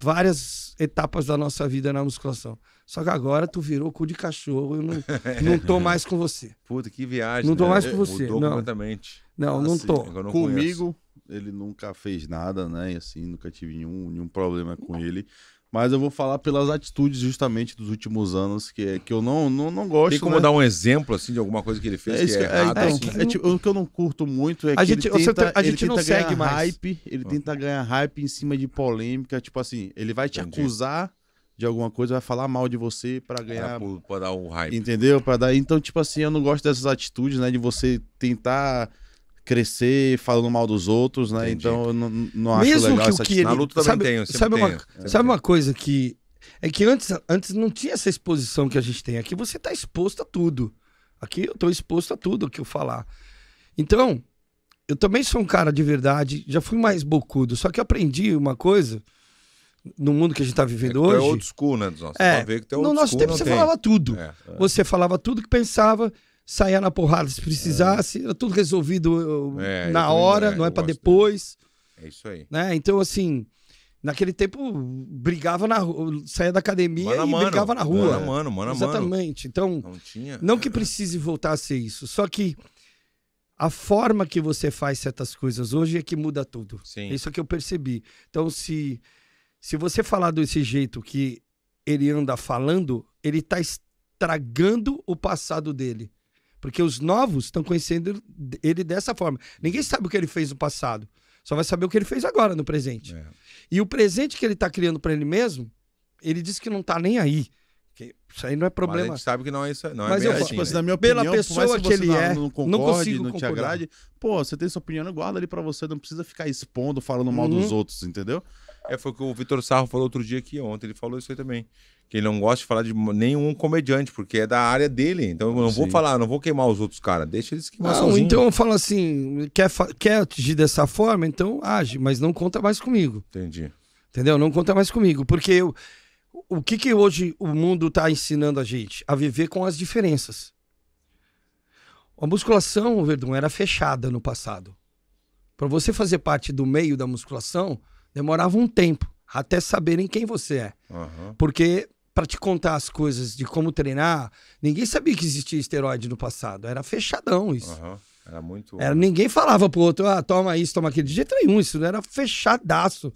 [SPEAKER 1] Várias etapas da nossa vida na musculação. Só que agora tu virou cu de cachorro, eu não, não tô [LAUGHS] é. mais com você.
[SPEAKER 3] Puta, que viagem. Não tô né? mais com é, você. Mudou não. completamente. Não, ah, não tô. Não Comigo, conheço. ele nunca fez nada, né? E assim, nunca tive nenhum, nenhum problema com não. ele. Mas eu vou falar pelas atitudes justamente dos últimos anos que, é, que eu não, não, não gosto. Tem como né? dar um exemplo assim de alguma coisa que ele fez? É, isso, que é, é, errado, é, assim. é tipo, o que eu não curto muito é a que gente, ele tenta, a gente não segue mais. hype, ele tenta ganhar hype em cima de polêmica, tipo assim, ele vai te Entendi. acusar de alguma coisa, vai falar mal de você para ganhar. É, para dar um hype. Entendeu? Para dar. Então, tipo assim, eu não gosto dessas atitudes, né? De você tentar crescer falando mal dos outros, né? Entendi. Então eu não, não acho legal que essa que ele... Na luta também sabe, sabe, uma, tenho. sabe
[SPEAKER 1] uma coisa que é que antes, antes não tinha essa exposição que a gente tem aqui, você tá exposto a tudo. Aqui eu tô exposto a tudo que eu falar. Então, eu também sou um cara de verdade, já fui mais bocudo, só que aprendi uma coisa no mundo que a gente está vivendo é, é hoje. É old
[SPEAKER 2] school, né? É, ver que tem é no nosso school, tempo você tem. falava tudo. É, é,
[SPEAKER 1] Você falava tudo que pensava, saía na porrada se precisasse, era tudo resolvido uh, uh, na hora, não é para depois. É isso aí. Né? Então, assim, naquele tempo brigava na saía da academia mano, e mano, brigava na rua. Mano, mano, mano, Exatamente. Então, não, tinha... não que precise voltar a ser isso, só que a forma que você faz certas coisas hoje é que muda tudo. Sim. Isso é que eu percebi. Então, se se você falar desse jeito que ele anda falando, ele está estragando o passado dele. Porque os novos estão conhecendo ele dessa forma. Ninguém sabe o que ele fez no passado. Só vai saber o que ele fez agora, no presente. É. E o presente que ele está criando para ele mesmo, ele diz que não está nem aí. Que isso aí não é problema. Mas a gente sabe que não é isso. Não é Mas é eu assim, tipo, né? na assim, minha opinião, pela pessoa que, que ele não, é, não, concorde, não consigo não te agrade,
[SPEAKER 3] pô, você tem sua opinião, guarda ali para você, não precisa ficar expondo, falando mal uhum. dos
[SPEAKER 2] outros, entendeu? É, foi o que o Vitor Sarro falou outro dia aqui, ontem, ele falou isso aí também. Que ele não gosta de falar de nenhum comediante, porque é da área dele. Então eu não Sim. vou falar, não vou queimar os outros caras, deixa
[SPEAKER 1] eles queimar não, sozinho. Então eu falo assim, quer, quer agir dessa forma, então age, mas não conta mais comigo. Entendi. Entendeu? Não conta mais comigo, porque eu, o que que hoje o mundo está ensinando a gente? A viver com as diferenças. A musculação, Verdun, era fechada no passado. Para você fazer parte do meio da musculação, demorava um tempo até saberem quem você é. Uhum. Porque para te contar as coisas de como treinar, ninguém sabia que existia esteroide no passado. Era fechadão isso.
[SPEAKER 3] Uhum. Era muito. Era,
[SPEAKER 1] ninguém falava pro outro, ah, toma isso, toma aquele. De jeito nenhum, isso era fechadaço.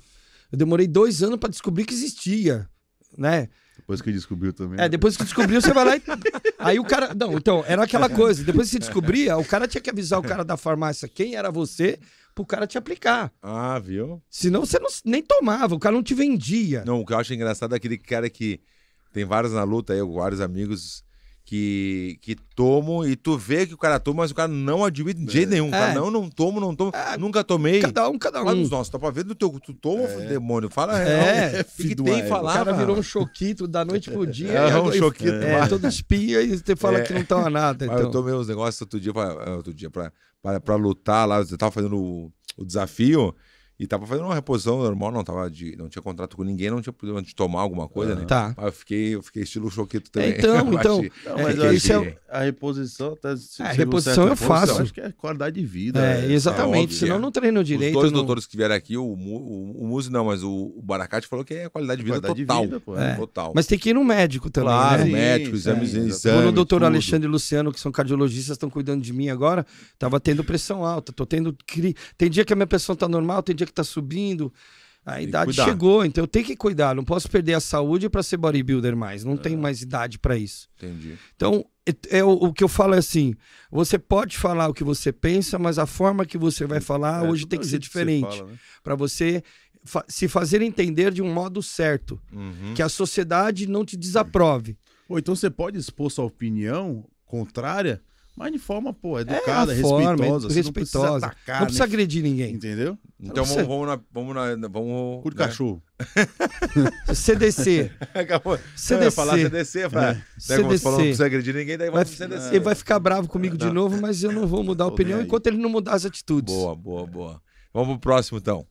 [SPEAKER 1] Eu demorei dois anos para descobrir que existia, né?
[SPEAKER 3] Depois que descobriu também.
[SPEAKER 1] É, né? depois que descobriu, você vai lá e. [LAUGHS] Aí o cara. Não, então, era aquela [LAUGHS] coisa. Depois que você descobria, o cara tinha que avisar o cara da farmácia quem era você pro cara te aplicar. Ah, viu? Senão você não, nem tomava, o cara não te vendia. Não, o que eu acho engraçado é aquele cara que tem
[SPEAKER 2] vários na luta aí, vários amigos que, que tomam e tu vê que o cara toma, mas o cara não admite de jeito é. nenhum. É. Cara, não, não tomo, não tomo. É. Nunca tomei. Cada um, cada um. Mas, nossos, tá pra ver do teu. Tu toma, é. demônio. Fala é, real. É, que, tem é. falar. O cara virou um
[SPEAKER 1] choquito da noite pro dia. É, um choquito. É, todo espia e você fala que não toma nada. Então. eu tomei
[SPEAKER 2] uns negócios outro dia pra, outro dia pra para lutar lá, você estava fazendo o, o desafio. E tava fazendo uma reposição normal, não tava de, não tinha contrato com ninguém, não tinha problema de tomar alguma coisa, uhum. né? Tá. Mas eu fiquei, eu fiquei estilo choquito também. É, então, [LAUGHS] então. Não, mas é,
[SPEAKER 3] a reposição, tá, se, é, a reposição é eu
[SPEAKER 2] faço. Acho que é qualidade de vida. É, né? exatamente. É, senão não treino é. direito. Os dois não... doutores que vieram aqui, o, o, o não, mas o, o Baracate falou que é qualidade de vida qualidade total. De vida, pô, é. é. total. Mas tem que ir no médico também. Né? Claro, né? médico, exames, é, exames. Quando o doutor tudo. Alexandre
[SPEAKER 1] e Luciano, que são cardiologistas, estão cuidando de mim agora, tava tendo pressão alta, tô tendo. Cri... Tem dia que a minha pressão tá normal, tem dia que que tá subindo. A tem idade chegou, então eu tenho que cuidar. Não posso perder a saúde para ser bodybuilder mais. Não é. tenho mais idade para isso. Entendi. Então, é, é o, o, que eu falo é assim: você pode falar o que você pensa, mas a forma que você vai é, falar é, hoje tem que ser diferente. Para você, né? você fa se fazer entender de um modo certo. Uhum. Que a sociedade não te desaprove. Ou então você pode expor sua opinião contrária mas de forma, pô, é, educada, é forma, respeitosa. respeitosa. Não precisa, atacar, não precisa agredir ninguém. Entendeu? Então vamos, na. Vamos
[SPEAKER 2] na vamos, Por né? cachorro. CDC. [LAUGHS] [LAUGHS] Acabou. CDC. falar CDC, pra... é. Ah, CDC. você falou, não precisa agredir ninguém, daí vai, CDC. Ele vai ficar bravo
[SPEAKER 1] comigo não. de novo, mas eu não vou mudar a opinião enquanto ele não mudar as atitudes. Boa,
[SPEAKER 2] boa, boa. Vamos pro próximo, então.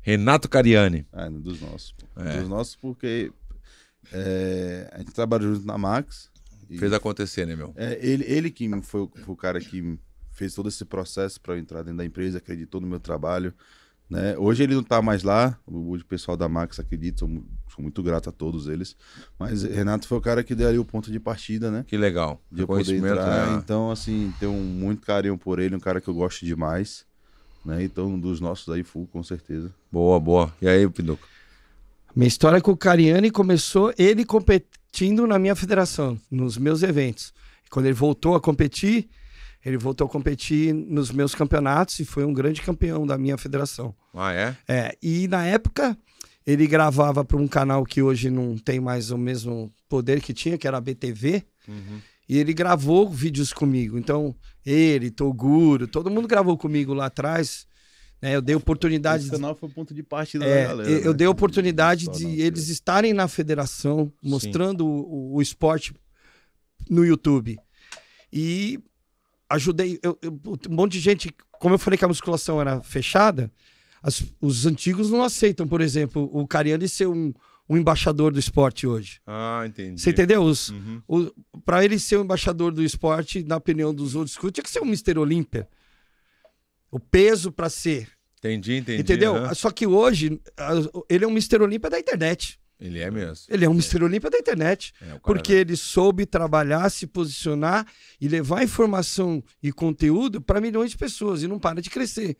[SPEAKER 3] Renato Cariani. Ah, dos nossos. É. Dos nossos, porque é, a gente trabalha junto na Max Fez acontecer, né, meu? É, ele, ele que foi, foi o cara que fez todo esse processo para eu entrar dentro da empresa, acreditou no meu trabalho. Né? Hoje ele não está mais lá, o, pessoal da Max acredita, sou, muito grato a todos eles. Mas Renato foi o cara que deu ali o ponto de partida, né? Que legal. De eu poder entrar. Né? Então, assim, tenho muito carinho por ele, um cara que eu gosto demais. Né? Então, um dos nossos aí, full, com certeza.
[SPEAKER 1] Boa, boa. E aí, Pinduco? Minha história com o Cariani começou ele competindo na minha federação, nos meus eventos. E quando ele voltou a competir, ele voltou a competir nos meus campeonatos e foi um grande campeão da minha federação. Ah, é? É. E na época, ele gravava para um canal que hoje não tem mais o mesmo poder que tinha, que era a BTV. Uhum. E ele gravou vídeos comigo. Então, ele, Toguro, todo mundo gravou comigo lá atrás. Né? Eu dei oportunidade. O canal
[SPEAKER 3] foi o ponto de partida é, da galera. Eu né?
[SPEAKER 1] dei oportunidade de não, eles estarem na federação, mostrando o, o, esporte no YouTube. E ajudei. Eu, eu, um monte de gente. Como eu falei que a musculação era fechada, as, os antigos não aceitam, por exemplo, o Cariani ser um, embaixador do esporte hoje.
[SPEAKER 2] Ah, entendi. Você entendeu? uhum.
[SPEAKER 1] para ele ser o um embaixador do esporte, na opinião dos outros, tinha que ser um Mister Olímpia o peso para ser.
[SPEAKER 2] Entendi, entendi. Entendeu? Uhum. Só
[SPEAKER 1] que hoje ele é um Mr. Olímpia da internet.
[SPEAKER 2] Ele é mesmo.
[SPEAKER 1] Ele é um é. Olímpia da internet. É, porque é. ele soube trabalhar, se posicionar e levar informação e conteúdo para milhões de pessoas e não para de crescer.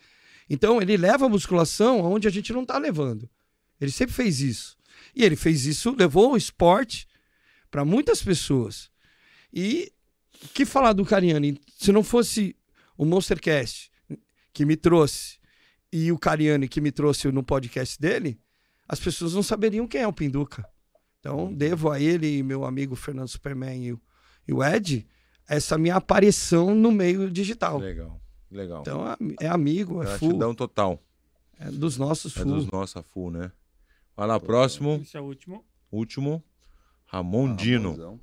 [SPEAKER 1] Então ele leva a musculação aonde a gente não está levando. Ele sempre fez isso. E ele fez isso, levou o esporte para muitas pessoas. E que falar do Cariani? Se não fosse o Monstercast, que me trouxe e o Cariani que me trouxe no podcast dele, as pessoas não saberiam quem é o Pinduca. Então, uhum. devo a ele e meu amigo Fernando Superman e o, e o Ed essa minha aparição no meio digital. Legal, legal. Então, é, é amigo, é full. Gratidão total. É dos nossos é full. É dos
[SPEAKER 2] nossos full, né? Vai lá, próximo. Esse é o último. Último.
[SPEAKER 3] Ramon ah, Dino.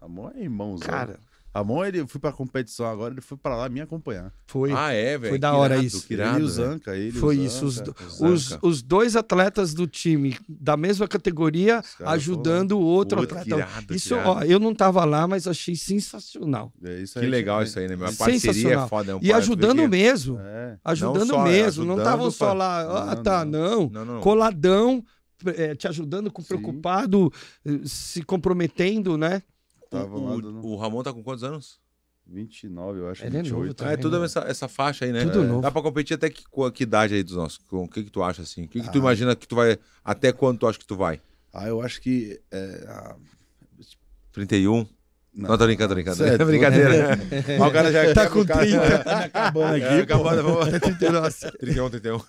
[SPEAKER 3] Ramon é irmãozão. Cara, Amon, ele fui pra competição agora, ele foi pra lá me acompanhar.
[SPEAKER 1] Foi. Ah, é, velho. Foi da hora irado, isso. Irado, ele e o né? Zanca, ele. Foi Zanca, isso. Os, os, os, dois atletas do time da mesma categoria ajudando o outro, outro atleta. Então, irado, isso, ó, eu não tava lá, mas achei sensacional.
[SPEAKER 3] É isso aí. Que legal é, isso aí, né? A parceria é foda. É um e ajudando mesmo. É. Ajudando não mesmo. Ajudando não estavam só lá,
[SPEAKER 1] ah, não, tá, não. não. não Coladão, eh, te ajudando, preocupado, Sim. Eh, se comprometendo, né? Tava o,
[SPEAKER 2] o Ramon tá com quantos anos? 29, eu acho. Ele 28. é novo tá? ah, é toda é essa, essa faixa aí, né? Tudo é. novo. Dá pra competir até que, que idade aí dos nossos? O que, que tu acha assim? O que, que ah. tu imagina que tu vai. Até quando tu acha que tu vai?
[SPEAKER 3] Ah, eu acho que. É, a...
[SPEAKER 2] 31? Não, não tô brincando, tô brincando. Certo. É [LAUGHS] brincadeira. Mas o cara já tá com 30. Tá [LAUGHS] acabando é, aqui. Acabou, vamos até 31, 31.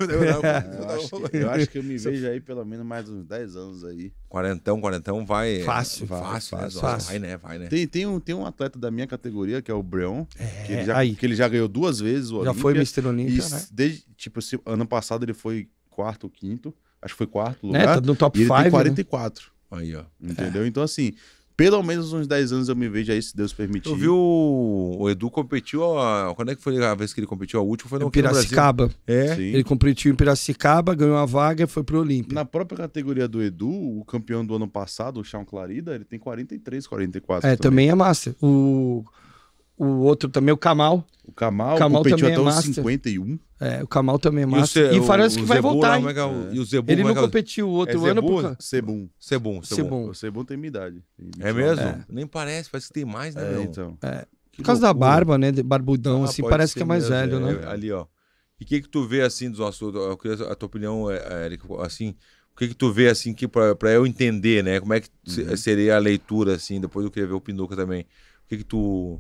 [SPEAKER 3] Eu acho que eu me vejo aí pelo menos mais uns 10 anos aí. Quarentão, quarentão vai. Fácil, vai, fácil, né? fácil, fácil. Vai, né? Vai, né? Tem, tem, um, tem um atleta da minha categoria, que é o Breon, é, que, ele já, que, ele já, ganhou duas vezes o Já Olímpia, foi Mr. Olímpia, né? Desde, tipo, esse, assim, ano passado ele foi quarto ou quinto. Acho que foi quarto né, tá lugar. É, tá no top 5. Ele five, tem 44. Né? Aí, ó. Entendeu? É. Então, assim, pelo menos uns 10 anos eu me vejo aí, se Deus permitir. Eu vi o, o Edu competiu. A... Quando é que foi a vez que ele competiu? A última foi no, no Piracicaba. É. Sim. Ele
[SPEAKER 1] competiu em Piracicaba, ganhou a vaga e foi pro Olímpico.
[SPEAKER 3] Na própria categoria do Edu, o campeão do ano passado, o Chão Clarida, ele tem 43, 44. É, também, também é
[SPEAKER 1] massa. O o outro também, o Kamal. O Kamal, o Kamal competiu também é até é os 51. É, o Kamal também é master. E, o, e parece o, que vai voltar. É é, é. E o Zebum Ele é não competiu o outro é
[SPEAKER 2] ano Zebul, por né? Sebum. Sebum, Sebum. O
[SPEAKER 3] Sebum tem minha idade. Tem
[SPEAKER 2] é mesmo? Nem parece, parece que tem mais, né? É, então. Por causa da
[SPEAKER 1] barba, né? barbudão, ah, assim, parece que é mais mesmo, velho, né?
[SPEAKER 2] ali, ó. E o que que tu vê, assim, dos nossos A tua opinião, Eric, assim, o que, que tu vê assim que para eu entender, né? Como é que uhum. seria a leitura assim? Depois eu queria ver o Pinduca também. O que que tu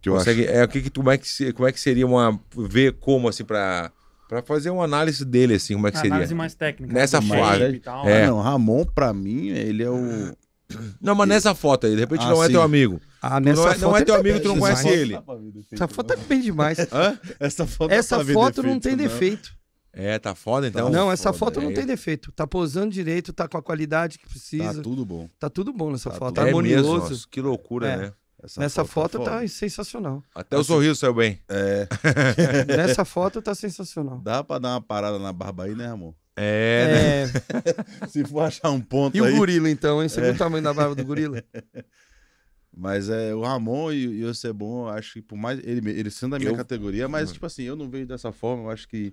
[SPEAKER 2] que consegue, acho. É, o que, que, como, é que, como é que seria uma. Ver como, assim, para para fazer uma análise dele,
[SPEAKER 3] assim, como é que análise seria? Análise mais técnica. Nessa fase. É. Ah, né? não, Ramon, para mim, ele é o. [COUGHS] Não, mas ele... nessa foto aí, de repente ah, não é sim. teu amigo. Ah, nessa não é, não é teu amigo, tu não conhece ele.
[SPEAKER 1] Essa foto é bem demais. [LAUGHS] Hã? Essa foto, tá essa foto não tem defeito.
[SPEAKER 2] É, tá foda então? Não, essa foda, foto não é tem
[SPEAKER 1] defeito. Tá posando direito, tá com a qualidade que precisa. Tá tudo bom. Tá tudo bom nessa tá foto. Tá harmonioso. É mesmo, nossa,
[SPEAKER 3] que loucura, é. né? Essa Nessa foto, é foto tá, foda.
[SPEAKER 1] sensacional. Até o assim, sorriso
[SPEAKER 3] saiu bem. É. [LAUGHS] Nessa
[SPEAKER 1] foto tá sensacional.
[SPEAKER 3] Dá pra dar uma parada na barba aí, né, amor? É, é. Né? [LAUGHS] Se for achar um ponto E aí... o gorila, então, hein? Você é. viu o tamanho da barba do gorila? [LAUGHS] Mas é, o Ramon e, e o Sebon, acho que por mais... Ele, ele sendo da minha eu... categoria, mas, hum. tipo assim, eu não vejo dessa forma. Eu acho que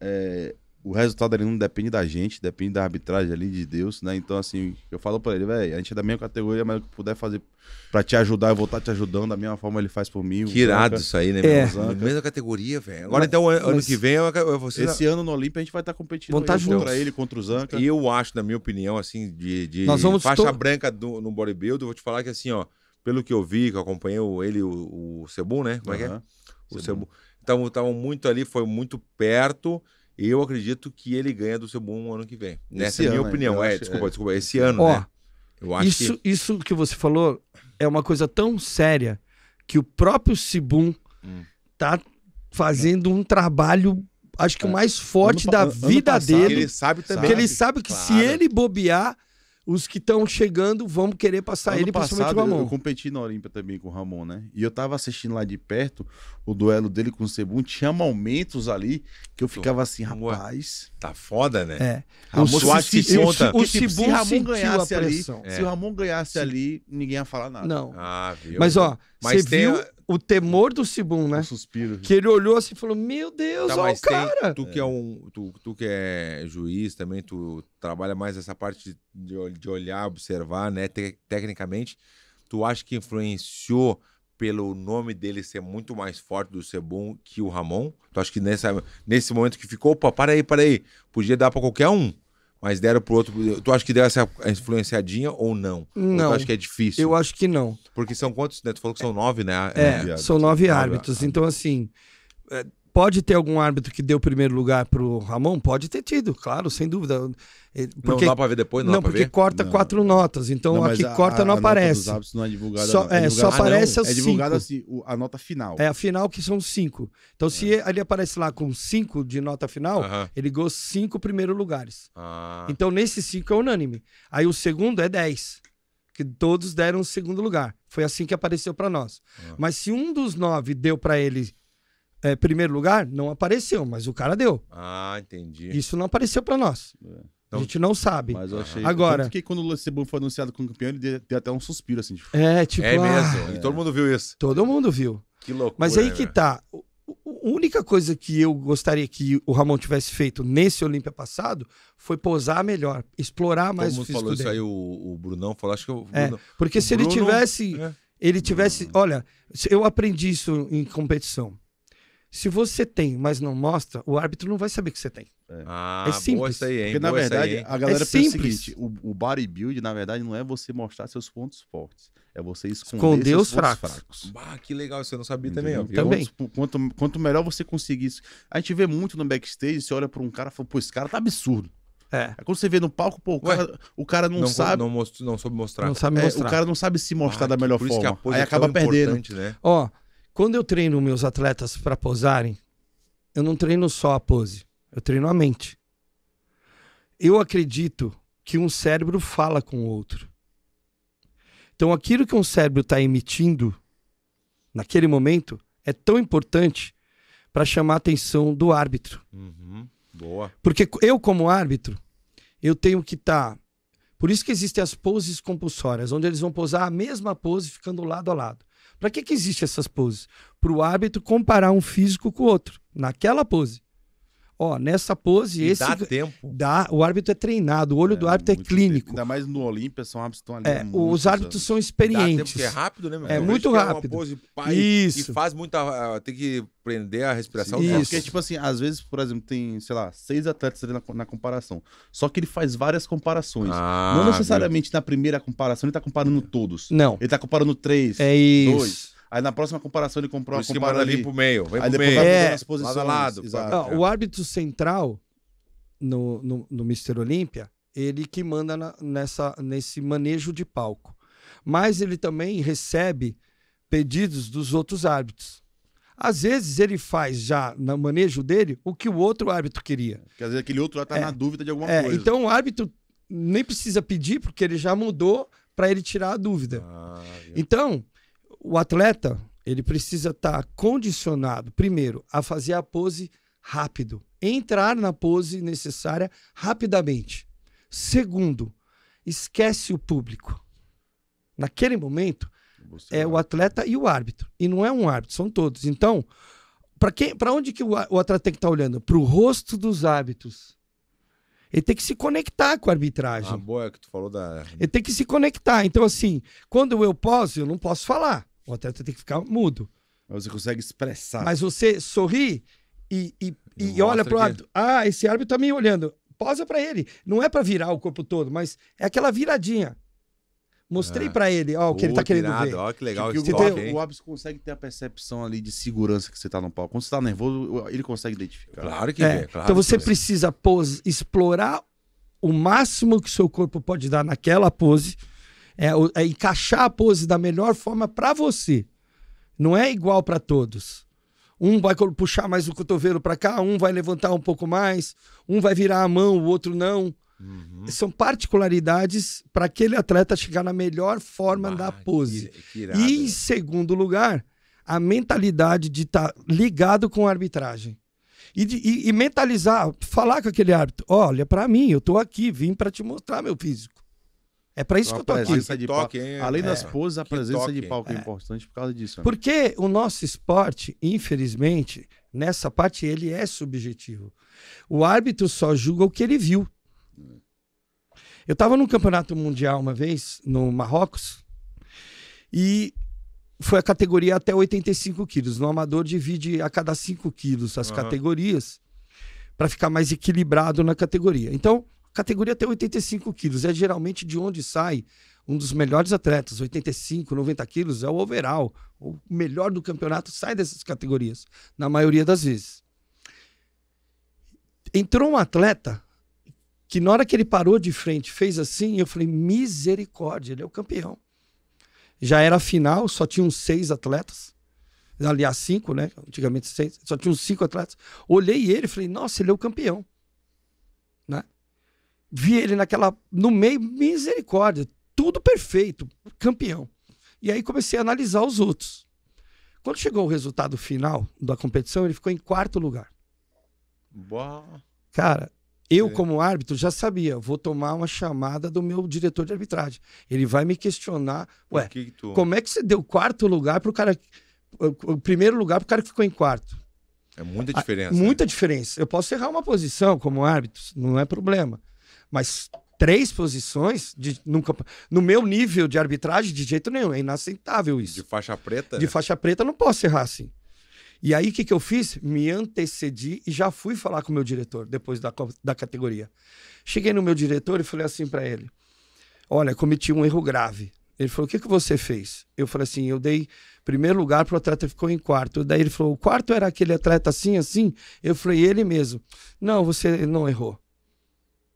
[SPEAKER 3] é, o resultado ali não depende da gente, depende da arbitragem ali de Deus, né? Então, assim, eu falo pra ele, velho, a gente é da mesma categoria, mas o que puder fazer pra te ajudar, eu vou estar tá te ajudando, da mesma forma ele faz por mim. Que irado isso aí, né? É. mesma categoria, velho. Agora, mas, então, ano mas... que vem, eu, vou ser... Esse ano no Olímpia a gente vai estar tá competindo tá contra ele, contra o Zanca. E
[SPEAKER 2] eu acho, na minha opinião, assim, de, de Nós vamos faixa branca do, no bodybuilder, eu vou te falar que, assim, ó, pelo que eu vi, que eu acompanhei ele, o, o né? Como é uh -huh. que é? O Cebu. Estavam muito ali, foi muito perto eu acredito que ele ganha do seu bom ano que vem. Nessa a minha opinião. É, acho, desculpa, é. desculpa. Esse ano, Ó, né? Eu acho isso,
[SPEAKER 1] que... isso que você falou é uma coisa tão séria que o próprio Sibum hum. tá fazendo um trabalho acho que é. o mais forte ano, da ano, vida ano passado, dele. Ele sabe também. Porque ele sabe que claro. se ele bobear, os que estão chegando vão querer passar ano ele, passado, principalmente o Ramon. Eu
[SPEAKER 3] competi na Olimpia também com o Ramon, né? E eu tava assistindo lá de perto o duelo dele com o Sebum. Tinha momentos ali que eu ficava assim, rapaz. Tá foda, né?
[SPEAKER 2] É.
[SPEAKER 1] Ramon se, se conta. O, o tipo, se Ramon ganhasse ali, é. se o Ramon
[SPEAKER 3] ganhasse ali, ninguém ia falar nada. Não. Ah, viu? Mas ó, mas tem viu...
[SPEAKER 1] A o temor do Cibum, né? suspiro. Que ele olhou assim e falou: Meu Deus, tá, olha o cara. tu que é um. Tu, tu que
[SPEAKER 2] é juiz também, tu trabalha mais essa parte de, de olhar, observar, né? Te, tecnicamente, tu acha que influenciou pelo nome dele ser muito mais forte do Cebum que o Ramon? Tu acha que nessa, nesse momento que ficou, opa, para aí, para aí, podia dar para qualquer um? mas deram pro outro. Tu acha que deu essa influenciadinha ou não? Não. Ou acho que é difícil? Eu acho que não. Porque são quantos, né? Tu falou que são nove, né? É, são nove árbitros.
[SPEAKER 1] Então, assim, é, Pode ter algum árbitro que deu primeiro lugar pro Ramon? Pode ter tido, claro, sem dúvida. É, porque, não dá para ver depois, não, não porque ver? corta não. quatro notas. Então não, a que a, corta não a aparece. Nota dos não é divulgada. Só, é, é divulgada, só aparece ah, É divulgada assim, a nota final. É a final que são cinco. Então é. se ele aparece lá com cinco de nota final, uh -huh. ele ganhou cinco primeiros lugares. Ah. Então nesses cinco é unânime. Aí o segundo é dez que todos deram segundo lugar. Foi assim que apareceu para nós. Ah. Mas se um dos nove deu para ele é, primeiro lugar, não apareceu, mas o cara deu.
[SPEAKER 2] Ah, entendi.
[SPEAKER 1] Isso não apareceu para nós. É. Então, a gente não sabe. Mas eu achei. Agora. Tanto que quando o Lacebum foi anunciado como campeão,
[SPEAKER 3] ele deu, deu, até um suspiro assim. Tipo, é, tipo. É mesmo. Ah, e todo
[SPEAKER 1] mundo viu isso. Todo mundo viu.
[SPEAKER 3] Que loucura. Mas aí né, que velho?
[SPEAKER 1] tá. A única coisa que eu gostaria que o Ramon tivesse feito nesse Olímpia passado foi posar melhor, explorar mais Todo o físico falou isso aí,
[SPEAKER 2] o, o Brunão falou, acho que o é, Bruno, é, Porque o se Bruno, ele tivesse, é.
[SPEAKER 1] ele tivesse, hum. olha, eu aprendi isso em competição. Se você tem, mas não mostra, o árbitro não vai saber que você tem. É, ah, é simples. Aí, Porque, na boa verdade, aí, a galera é pensa o
[SPEAKER 3] seguinte: o, o bodybuild, na verdade, não é você mostrar seus pontos fortes. É você esconder, esconder os fracos. fracos. Bah, que legal, isso eu não sabia também. Ó. Também. quanto, quanto melhor você conseguir isso. A gente vê muito no backstage, você olha pra um cara e fala, pô, esse cara tá absurdo. É. Aí quando você vê no palco, pô, o cara, o cara não, não sabe. Não, não soube mostrar. Não sabe mostrar. É, o cara não sabe se mostrar ah, da melhor forma. Aí é acaba perdendo. Né?
[SPEAKER 1] Ó. Quando eu treino meus atletas para posarem, eu não treino só a pose, eu treino a mente. Eu acredito que um cérebro fala com o outro. Então, aquilo que um cérebro está emitindo naquele momento é tão importante para chamar a atenção do árbitro.
[SPEAKER 2] Uhum. Boa.
[SPEAKER 1] Porque eu, como árbitro, eu tenho que estar. Tá... Por isso que existem as poses compulsórias, onde eles vão posar a mesma pose ficando lado a lado. Para que, que existe essas poses? Para o árbitro comparar um físico com o outro, naquela pose. Ó, nessa pose, e esse. Dá tempo. Dá, o árbitro é treinado, o olho é, do árbitro é clínico. Tempo. Ainda mais no
[SPEAKER 3] Olímpia, são árbitros estão
[SPEAKER 1] ali. É, os árbitros anos. são experientes. Dá tempo, é rápido, né, meu? É Eu muito rápido. É uma pose Isso. E
[SPEAKER 2] faz muita. Ah, tem que prender a respiração. Isso. que é, Porque, tipo
[SPEAKER 3] assim, às vezes, por exemplo, tem, sei lá, seis atletas ali na, na comparação. Só que ele faz várias comparações. Ah, não necessariamente na primeira comparação, ele tá comparando todos. Não. Ele tá comparando três, é isso. dois. Aí na próxima comparação ele comprou uma comparada ali pro meio. Vem aí pro depois meio. vai é, mudando posições. Lado a lado. Exato. É, o
[SPEAKER 1] árbitro central no, no, no Mister Olímpia, ele que manda na- nessa, nesse manejo de palco. Mas ele também recebe pedidos dos outros árbitros. Às vezes ele faz já no manejo dele o que o outro árbitro queria. Quer dizer, aquele outro lá tá É. na dúvida de alguma É, coisa. então o árbitro nem precisa pedir, porque ele já mudou para ele tirar a dúvida. Ah, Então, o atleta ele precisa estar tá condicionado, primeiro, a fazer a pose rápido, entrar na pose necessária rapidamente. Segundo, esquece o público. Naquele momento, é o atleta e o árbitro. E não é um árbitro, são todos. Então, para onde que o, o atleta tem que estar tá olhando? Para o rosto dos árbitros. Ele tem que se conectar com a arbitragem. Ah, boa é que tu falou da. Ele tem que se conectar. Então, assim, quando eu posso, eu não posso falar. O atleta tem que ficar mudo. Mas você consegue expressar. Mas você sorri e, e, e olha pro árbitro. Que... Ah, esse árbitro tá me olhando. Posa para ele. Não é para virar o corpo todo, mas é aquela viradinha. Mostrei é. para ele, ó, o que Pô, ele tá querendo ver. Ó, que legal. Que, que o, tem... o Abs
[SPEAKER 3] consegue ter a percepção ali de segurança que você tá no palco. Quando você tá nervoso, ele consegue identificar. Claro que é. claro então você
[SPEAKER 1] precisa pose, explorar o máximo que seu corpo pode dar naquela pose, é, é encaixar a pose da melhor forma para você. Não é igual para todos. Um vai puxar mais o cotovelo para cá, um vai levantar um pouco mais, um vai virar a mão, o outro não. Uhum. São particularidades para aquele atleta chegar na melhor forma da pose. Que, que e em segundo lugar, a mentalidade de estar tá ligado com a arbitragem. E, e, e, mentalizar, falar com aquele árbitro: olha, para mim, eu tô aqui, vim para te mostrar meu físico. É para isso que eu tô aqui. De toque, Além das é, poses, a presença toque, de palco é. é
[SPEAKER 3] importante por causa disso. Né?
[SPEAKER 1] Porque o nosso esporte, infelizmente, nessa parte, ele é subjetivo. O árbitro só julga o que ele viu. Eu estava num campeonato mundial uma vez, no Marrocos, e foi a categoria até 85 quilos. No amador divide a cada 5 quilos as uhum. categorias para ficar mais equilibrado na categoria. Então, categoria até 85 quilos. É geralmente de onde sai um dos melhores atletas, 85, 90 quilos, é o overall. O melhor do campeonato sai dessas categorias, na maioria das vezes. Entrou um atleta que na hora que ele parou de frente, fez assim, eu falei, misericórdia, ele é o campeão. Já era final, só tinham seis atletas. Aliás, cinco, né? Antigamente seis, só tinham cinco atletas. Olhei ele e falei, nossa, ele é o campeão. Né? Vi ele naquela, no meio, misericórdia, tudo perfeito, campeão. E aí comecei a analisar os outros. Quando chegou o resultado final da competição, ele ficou em quarto lugar. Boa. Cara, eu, é. como árbitro, já sabia, vou tomar uma chamada do meu diretor de arbitragem. Ele vai me questionar, ué, que que tu... como é que você deu quarto lugar para o cara, o primeiro lugar para o cara que ficou em quarto? É muita ah, diferença. A, né? muita né? diferença. Eu posso errar uma posição como árbitro, não é problema. Mas três posições de, nunca, no meu nível de arbitragem, de jeito nenhum, é inaceitável isso. De faixa preta? De faixa preta, não posso errar assim. E aí, o que, que eu fiz? Me antecedi e já fui falar com o meu diretor, depois da, da categoria. Cheguei no meu diretor e falei assim para ele: Olha, cometi um erro grave. Ele falou: O que, que você fez? Eu falei assim: Eu dei primeiro lugar para o atleta ficou em quarto. Daí ele falou: O quarto era aquele atleta assim, assim? Eu falei: Ele mesmo. Não, você não errou.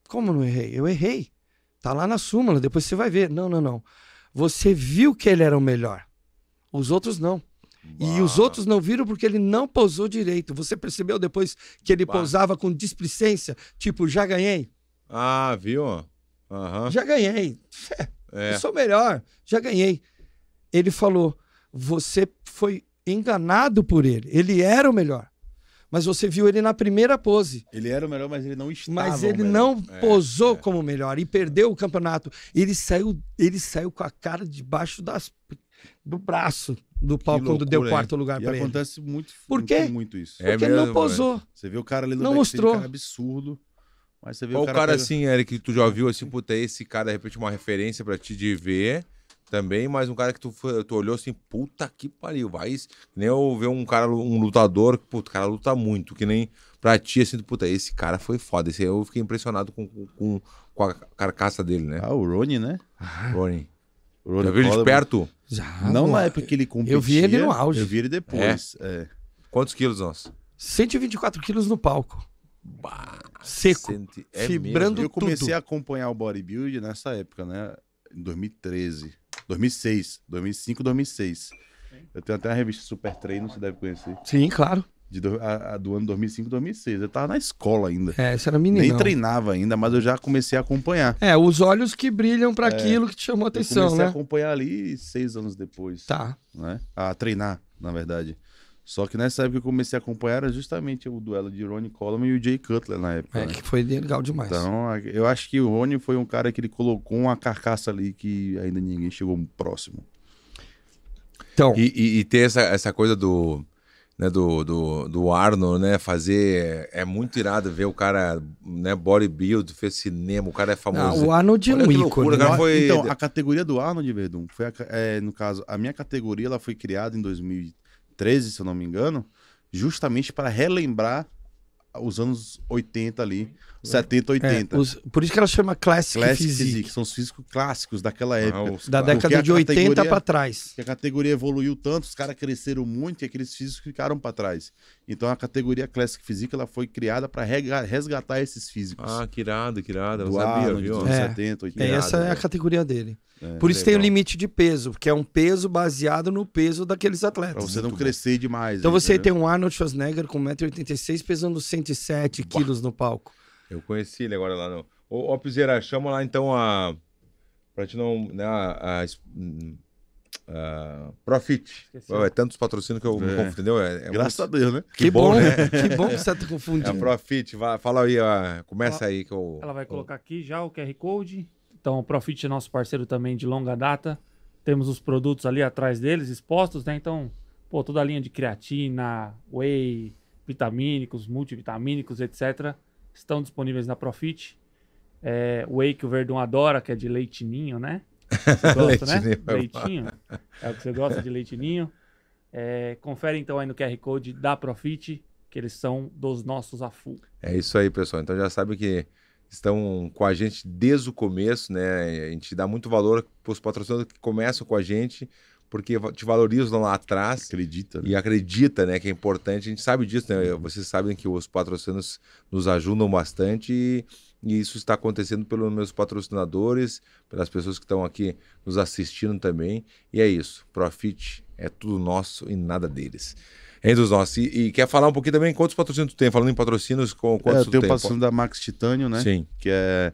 [SPEAKER 1] Como não errei? Eu errei. Tá lá na súmula, depois você vai ver. Não, não, não. Você viu que ele era o melhor. Os outros não. E os outros não viram porque ele não pousou direito. Você percebeu depois que ele pousava com displicência? Tipo, já ganhei. Ah, viu? Uhum. Já ganhei. É. Eu sou melhor. Já ganhei. Ele falou: você foi enganado por ele. Ele era o melhor. Mas você viu ele na primeira pose. Ele era o melhor, mas ele não estava. Mas ele não é, posou é. como melhor e perdeu o campeonato. Ele saiu, ele saiu com a cara debaixo das, do braço do palco quando deu quarto lugar para ele. acontece muito, Por quê? muito isso. É Porque mesmo, não posou.
[SPEAKER 3] Você vê o cara ali no não mostrou. cara absurdo. Mas você vê Qual o cara, cara pega... assim,
[SPEAKER 2] Eric, que tu já viu assim, puta, esse cara de repente é uma referência para ti de ver também, mas um cara que tu, tu olhou assim, puta que pariu, vai. Nem eu ver um cara, um lutador, que, puta, o cara luta muito, que nem pra ti, assim, puta, esse cara foi foda. Esse eu fiquei impressionado com, com, com a carcaça dele, né? Ah, o Rony, né? Ah. Rony.
[SPEAKER 3] Rony. Já viu ele de perto? Já. Não na época que ele competia. Eu vi ele no auge. Eu vi ele depois.
[SPEAKER 1] É. É. Quantos quilos nós? 124 quilos no palco. Bah, Seco.
[SPEAKER 2] Centi...
[SPEAKER 3] É fibrando mesmo. Eu comecei a acompanhar o bodybuild nessa época, né? Em 2013. 2006. 2005, 2006. Eu tenho até uma revista Super Treino, você deve conhecer. Sim, claro de, do, a, a, do ano 2005, 2006. Eu tava na escola ainda.
[SPEAKER 1] É, você era menino. Nem
[SPEAKER 3] treinava ainda, mas eu já comecei a acompanhar. É, os olhos que brilham para é, aquilo que te chamou a atenção, comecei né? comecei a acompanhar ali seis anos depois. Tá. Né? A treinar, na verdade. Só que nessa época que eu comecei a acompanhar era justamente o duelo de Ronnie Coleman e o Jay Cutler na época. É, né? que foi legal demais. Então, eu acho que o Ronnie foi um cara que ele colocou uma carcaça ali que ainda ninguém chegou próximo.
[SPEAKER 2] Então... E, e, e ter essa, essa coisa do né, do, do, do Arnold, né? Fazer. É muito irado ver o cara, né? Bodybuild, fez cinema, o cara é famoso. Não, o Arnold é um ícone. Né? Foi... Então, a
[SPEAKER 3] categoria do Arnold, Verdun, foi a, é, no caso, a minha categoria ela foi criada em 2013, se eu não me engano, justamente para relembrar os anos 80 ali, 70, né? 80. É, os, por isso que ela chama Classic, classic Physique. Physique. São os físicos clássicos daquela ah, época. Ah, da década de 80 para trás. Que a categoria evoluiu tanto, os caras cresceram muito e aqueles físicos ficaram para trás. Então a categoria Classic Physique ela foi criada para resgatar esses físicos. Ah, que irado, que irado. Eu sabia, viu? É, 70, 80. É, essa é
[SPEAKER 1] a categoria dele. É, Por isso legal. tem o limite de peso, porque é um peso baseado no peso daqueles atletas. Pra você não crescer demais. Então aí, você entendeu? tem um Arnold Schwarzenegger com 1,86m pesando 107 Uau. quilos no palco. Eu conheci
[SPEAKER 2] ele agora lá no. Ô, Piseira, chama lá então a. Pra te não. Né, a, a, hum, a, Profit. é tantos patrocínios que eu é. confundo, entendeu? É, é Graças muito... a Deus, né? Que, que bom, né? né? que bom que você tá [LAUGHS] confundindo. É a Profit, vai, fala aí, a, ah, começa ela, aí que eu. Ela vai colocar
[SPEAKER 1] aqui já o QR Code. Então, o Profit é nosso parceiro também de longa data. Temos os produtos ali atrás deles expostos, né? Então, pô, toda a linha de creatina, whey, vitamínicos, multivitamínicos, etc estão disponíveis na Profit. É, whey que o Verdun adora, que é de leitinho, né? Você [LAUGHS] gosta, leitinho, né? Leitinho. É, é o que você gosta de leitinho. É, confere então aí no QR Code da Profit, que eles são dos nossos a
[SPEAKER 2] É isso aí, pessoal. Então já sabe que estão com a gente desde o começo, né? A gente dá muito valor para os patrocinadores que começam com a gente, porque te valorizam lá atrás. Acredita. Né? E acredita, né? Que é importante. A gente sabe disso, né? Uhum. Vocês sabem que os patrocínios nos ajudam bastante e, e isso está acontecendo pelos meus patrocinadores, pelas pessoas que estão aqui nos assistindo também. E é isso. Profit é tudo nosso e nada deles. É dos nossos. E, e, quer falar um pouquinho também quantos patrocínios tu tem? Falando em patrocínios, com quantos é, eu tenho patrocínio
[SPEAKER 3] da Max Titânio, né? Sim. Que é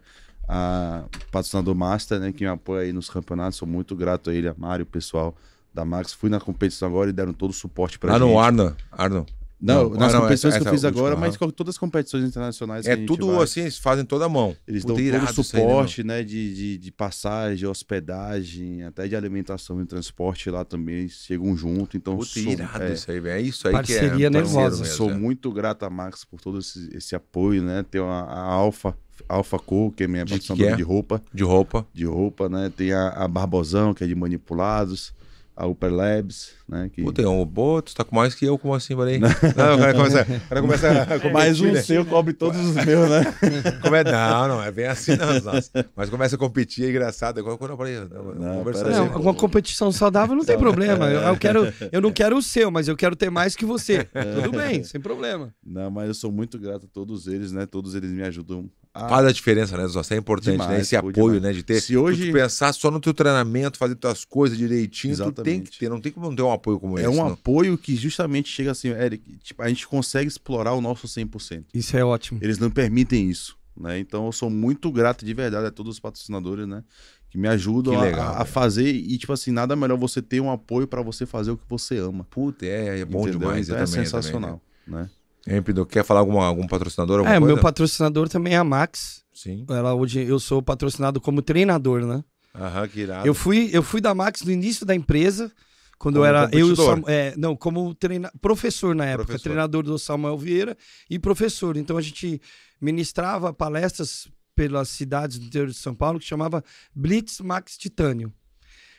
[SPEAKER 3] a patrocinador Master, né, que me apoia aí nos campeonatos. Sou muito grato a ele, a Mário, o pessoal da Max. Fui na competição agora e deram todo o suporte pra ah, gente. Ah, não, Arna. Não, não, nas não, competições essa, que eu fiz agora, mas mas todas as competições internacionais. É tudo vai, assim, eles fazem toda a mão. Eles Puta, dão todo o né, suporte, aí, né? de, de, de, passagem, hospedagem, até de alimentação e transporte lá também. chegam junto. Então, Puta, sou, irado é, isso aí, velho. É isso aí Parceria que é. Parceria nervosa. Mesmo, sou é. muito grato a Max por todo esse, esse apoio, né? Ter uma, a Alfa Alpha Co, que é minha patrocinadora de, é? de, roupa. De roupa. De roupa, né? Tem a, a Barbosão, que é de manipulados. A Upper Labs, né? Que... Puta, é um, Boto tá com mais que eu, como assim,
[SPEAKER 2] falei? [LAUGHS] Não, o começa, o cara começa [LAUGHS] Mais um seu cobre todos os meus, né? [LAUGHS] Como é? Não, não, é bem assim, não, nossa. Mas começa a competir, é engraçado. Quando eu falei, não, assim, não,
[SPEAKER 1] não uma competição saudável não tem problema. Eu, eu, quero, eu não quero o seu, mas eu quero ter mais que você. Tudo bem, sem problema.
[SPEAKER 3] Não, mas eu sou muito grato a todos eles, né? Todos eles me ajudam a... Ah. Faz a diferença,
[SPEAKER 2] né, Zó? Isso é importante, né, demais, né? Esse apoio, demais. né? De ter. Se hoje. pensar só no teu treinamento, fazer
[SPEAKER 3] tuas coisas direitinho, Exatamente. tu tem que ter, não tem como não ter um apoio como é esse. É um não. apoio que justamente chega assim, Eric, tipo, a gente consegue explorar o nosso 100%.
[SPEAKER 1] Isso é ótimo.
[SPEAKER 3] Eles não permitem isso, né? Então eu sou muito grato de verdade a todos os patrocinadores, né? que me ajudam que legal, a, a fazer. E, tipo assim, nada melhor você ter um apoio para você fazer o que você ama. Puta, é, é bom Entendeu? demais. Então é, também, sensacional.
[SPEAKER 2] Também, né? né? Empido, quer falar alguma, algum patrocinador? Alguma é, coisa? meu
[SPEAKER 1] patrocinador também é a Max. Sim. Ela hoje eu sou patrocinado como treinador, né? Aham, que irado. Eu fui, eu fui da Max no início da empresa, quando como eu era. Eu Sam, é, não, como treina, professor na época, professor. treinador do Samuel Vieira e professor. Então a gente ministrava palestras pelas cidades do interior de São Paulo que chamava Blitz Max Titânio.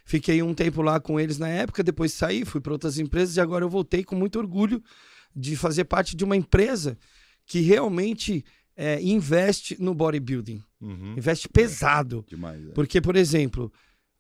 [SPEAKER 1] Fiquei um tempo lá com eles na época, depois saí, fui para outras empresas e agora eu voltei com muito orgulho de fazer parte de uma empresa que realmente é, investe no bodybuilding. Uhum. Investe pesado. É. Demais, é. Porque, por exemplo,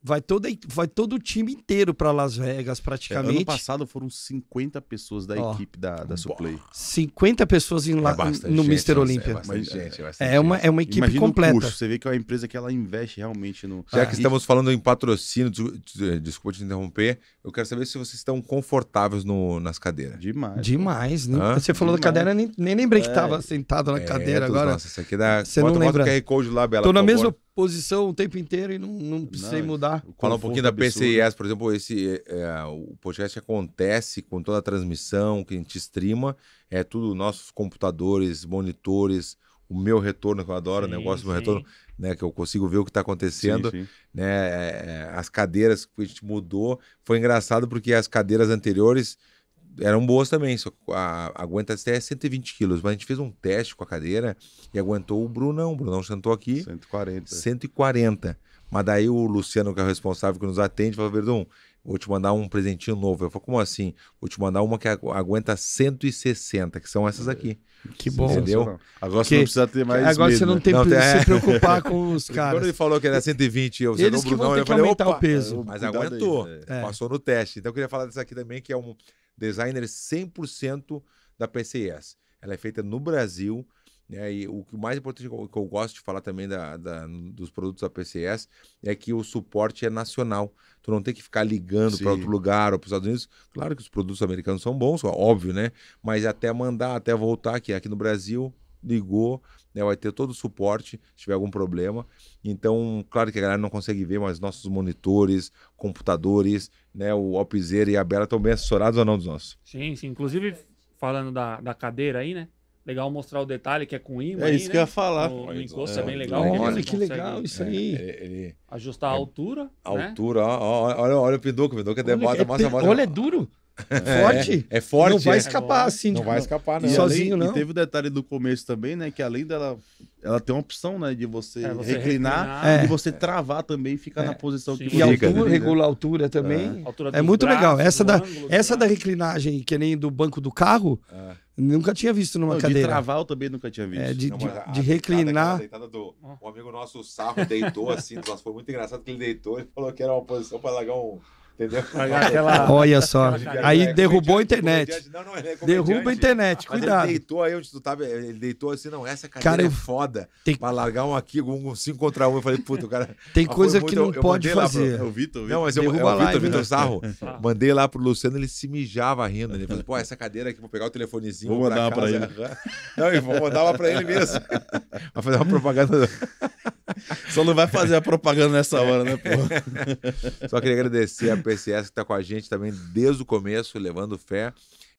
[SPEAKER 1] Vai todo, vai todo o time inteiro para Las Vegas, praticamente. É, ano passado
[SPEAKER 3] foram 50 pessoas da equipe da, da Suplay.
[SPEAKER 1] 50 pessoas em, lá é no Mister é Olímpia. É, é, é uma, é uma equipe Imagina completa. você
[SPEAKER 3] vê que é uma empresa que ela investe realmente no. Já que ah, estamos falando em patrocínio,
[SPEAKER 2] eh, desculpa te interromper, eu quero saber se vocês estão confortáveis no, nas cadeiras. Demais.
[SPEAKER 1] Demais. Né? Você falou Demais. da cadeira, nem, nem lembrei que estava é. sentado na cadeira agora. Nossa, isso aqui dá. Você bota, não lembra. QR Code lá, Bela. Tô na mesma posição o tempo inteiro e não, não precisei não, mudar. Falar um pouquinho da PCIS,
[SPEAKER 2] por exemplo, esse, é, é, o podcast acontece com toda a transmissão que a gente streama, é tudo nossos computadores, monitores, o meu retorno, que eu adoro, sim, né? eu gosto do meu retorno, né? que eu consigo ver o que está acontecendo, sim, sim. né? É, é, as cadeiras que a gente mudou, foi engraçado porque as cadeiras anteriores eram boas também, só a, aguenta até 120 quilos. Mas a gente fez um teste com a cadeira e aguentou o Brunão. O Brunão sentou aqui. 140. 140. Mas daí o Luciano, que é o responsável que nos atende, falou: Verdun, vou te mandar um presentinho novo. Eu falo, como assim? Vou te mandar uma que aguenta 160, que são essas é. aqui. Que bom. Entendeu? Agora que, você não precisa ter mais Agora você não né? tem que é. se preocupar com os caras. [LAUGHS] Quando ele falou que era 120, eu, Eles não, que vão não, ter eu que falei, aumentar o peso. É, Mas aguentou, né? passou no teste. Então eu queria falar dessa aqui também, que é um designer 100% da PCS. Ela é feita no Brasil. Né? E o que mais importante que eu gosto de falar também da, da, dos produtos da PCS é que o suporte é nacional. Tu não tem que ficar ligando para outro lugar ou para os Estados Unidos. Claro que os produtos americanos são bons, óbvio, né? Mas até mandar, até voltar aqui, aqui no Brasil, ligou, né, vai ter todo o suporte se tiver algum problema. Então, claro que a galera não consegue ver, mas nossos monitores, computadores, né, o Alpizeira e a Bela estão bem assessorados ou não dos nossos.
[SPEAKER 1] Sim, sim. Inclusive, falando da, da cadeira aí, né? Legal mostrar o detalhe que é com ímã. É aí, isso né? que eu ia né? falar. O, o encosto é, é bem legal. olha que legal isso é, aí. É, ajustar a é altura. A né? altura,
[SPEAKER 2] ó,
[SPEAKER 3] ó, olha, olha o Pinduca, o é olha,
[SPEAKER 1] é, mostra, mostra.
[SPEAKER 2] Olha, é duro. É, forte. É, é forte. Não vai escapar é. assim. Não tipo, vai escapar, não. Assim, tipo, né? E sozinho, além, não. E teve
[SPEAKER 3] o detalhe do começo também, né? Que além dela. Ela tem uma opção, né? De você, é, você reclinar, reclinar e você travar também e ficar na é, posição Sim. que você E altura, né? regula a
[SPEAKER 1] altura também. É. altura é muito braços, legal. Essa, da, essa né? da reclinagem, que nem do banco do carro, nunca tinha visto numa não, cadeira. De travar
[SPEAKER 3] eu também nunca tinha visto. de, não, de, a,
[SPEAKER 1] de reclinar. Deitada,
[SPEAKER 2] do, um amigo nosso, o Sarro, deitou assim. [LAUGHS] Foi muito engraçado que ele deitou e falou que era uma posição para largar um Entendeu? Aquela... Olha só. Aí derrubou a internet. Não, não, é Derruba a internet, Mas cuidado. ele deitou aí onde tu tava, ele deitou assim, não, essa cadeira cara, é foda. Tem... Pra largar um aqui, um 5 contra 1, um, eu falei, puta, o cara... [LAUGHS] Tem coisa muito, que não eu, pode eu fazer. Pro, é o Vitor, Vitor. Não, mas eu, eu, é o Vitor, né? Vitor Sarro. [LAUGHS] Ah. Mandei lá pro Luciano, ele se mijava rindo. Né? Ele falou, pô, essa cadeira aqui, vou pegar o telefonezinho. Vou mandar pra, pra ele. [LAUGHS] Não, eu vou mandar uma pra ele mesmo. Vai fazer uma propaganda...
[SPEAKER 3] Só não vai fazer a propaganda nessa hora, né, pô?
[SPEAKER 2] Só queria agradecer a PSS que está com a gente também desde o começo, levando fé.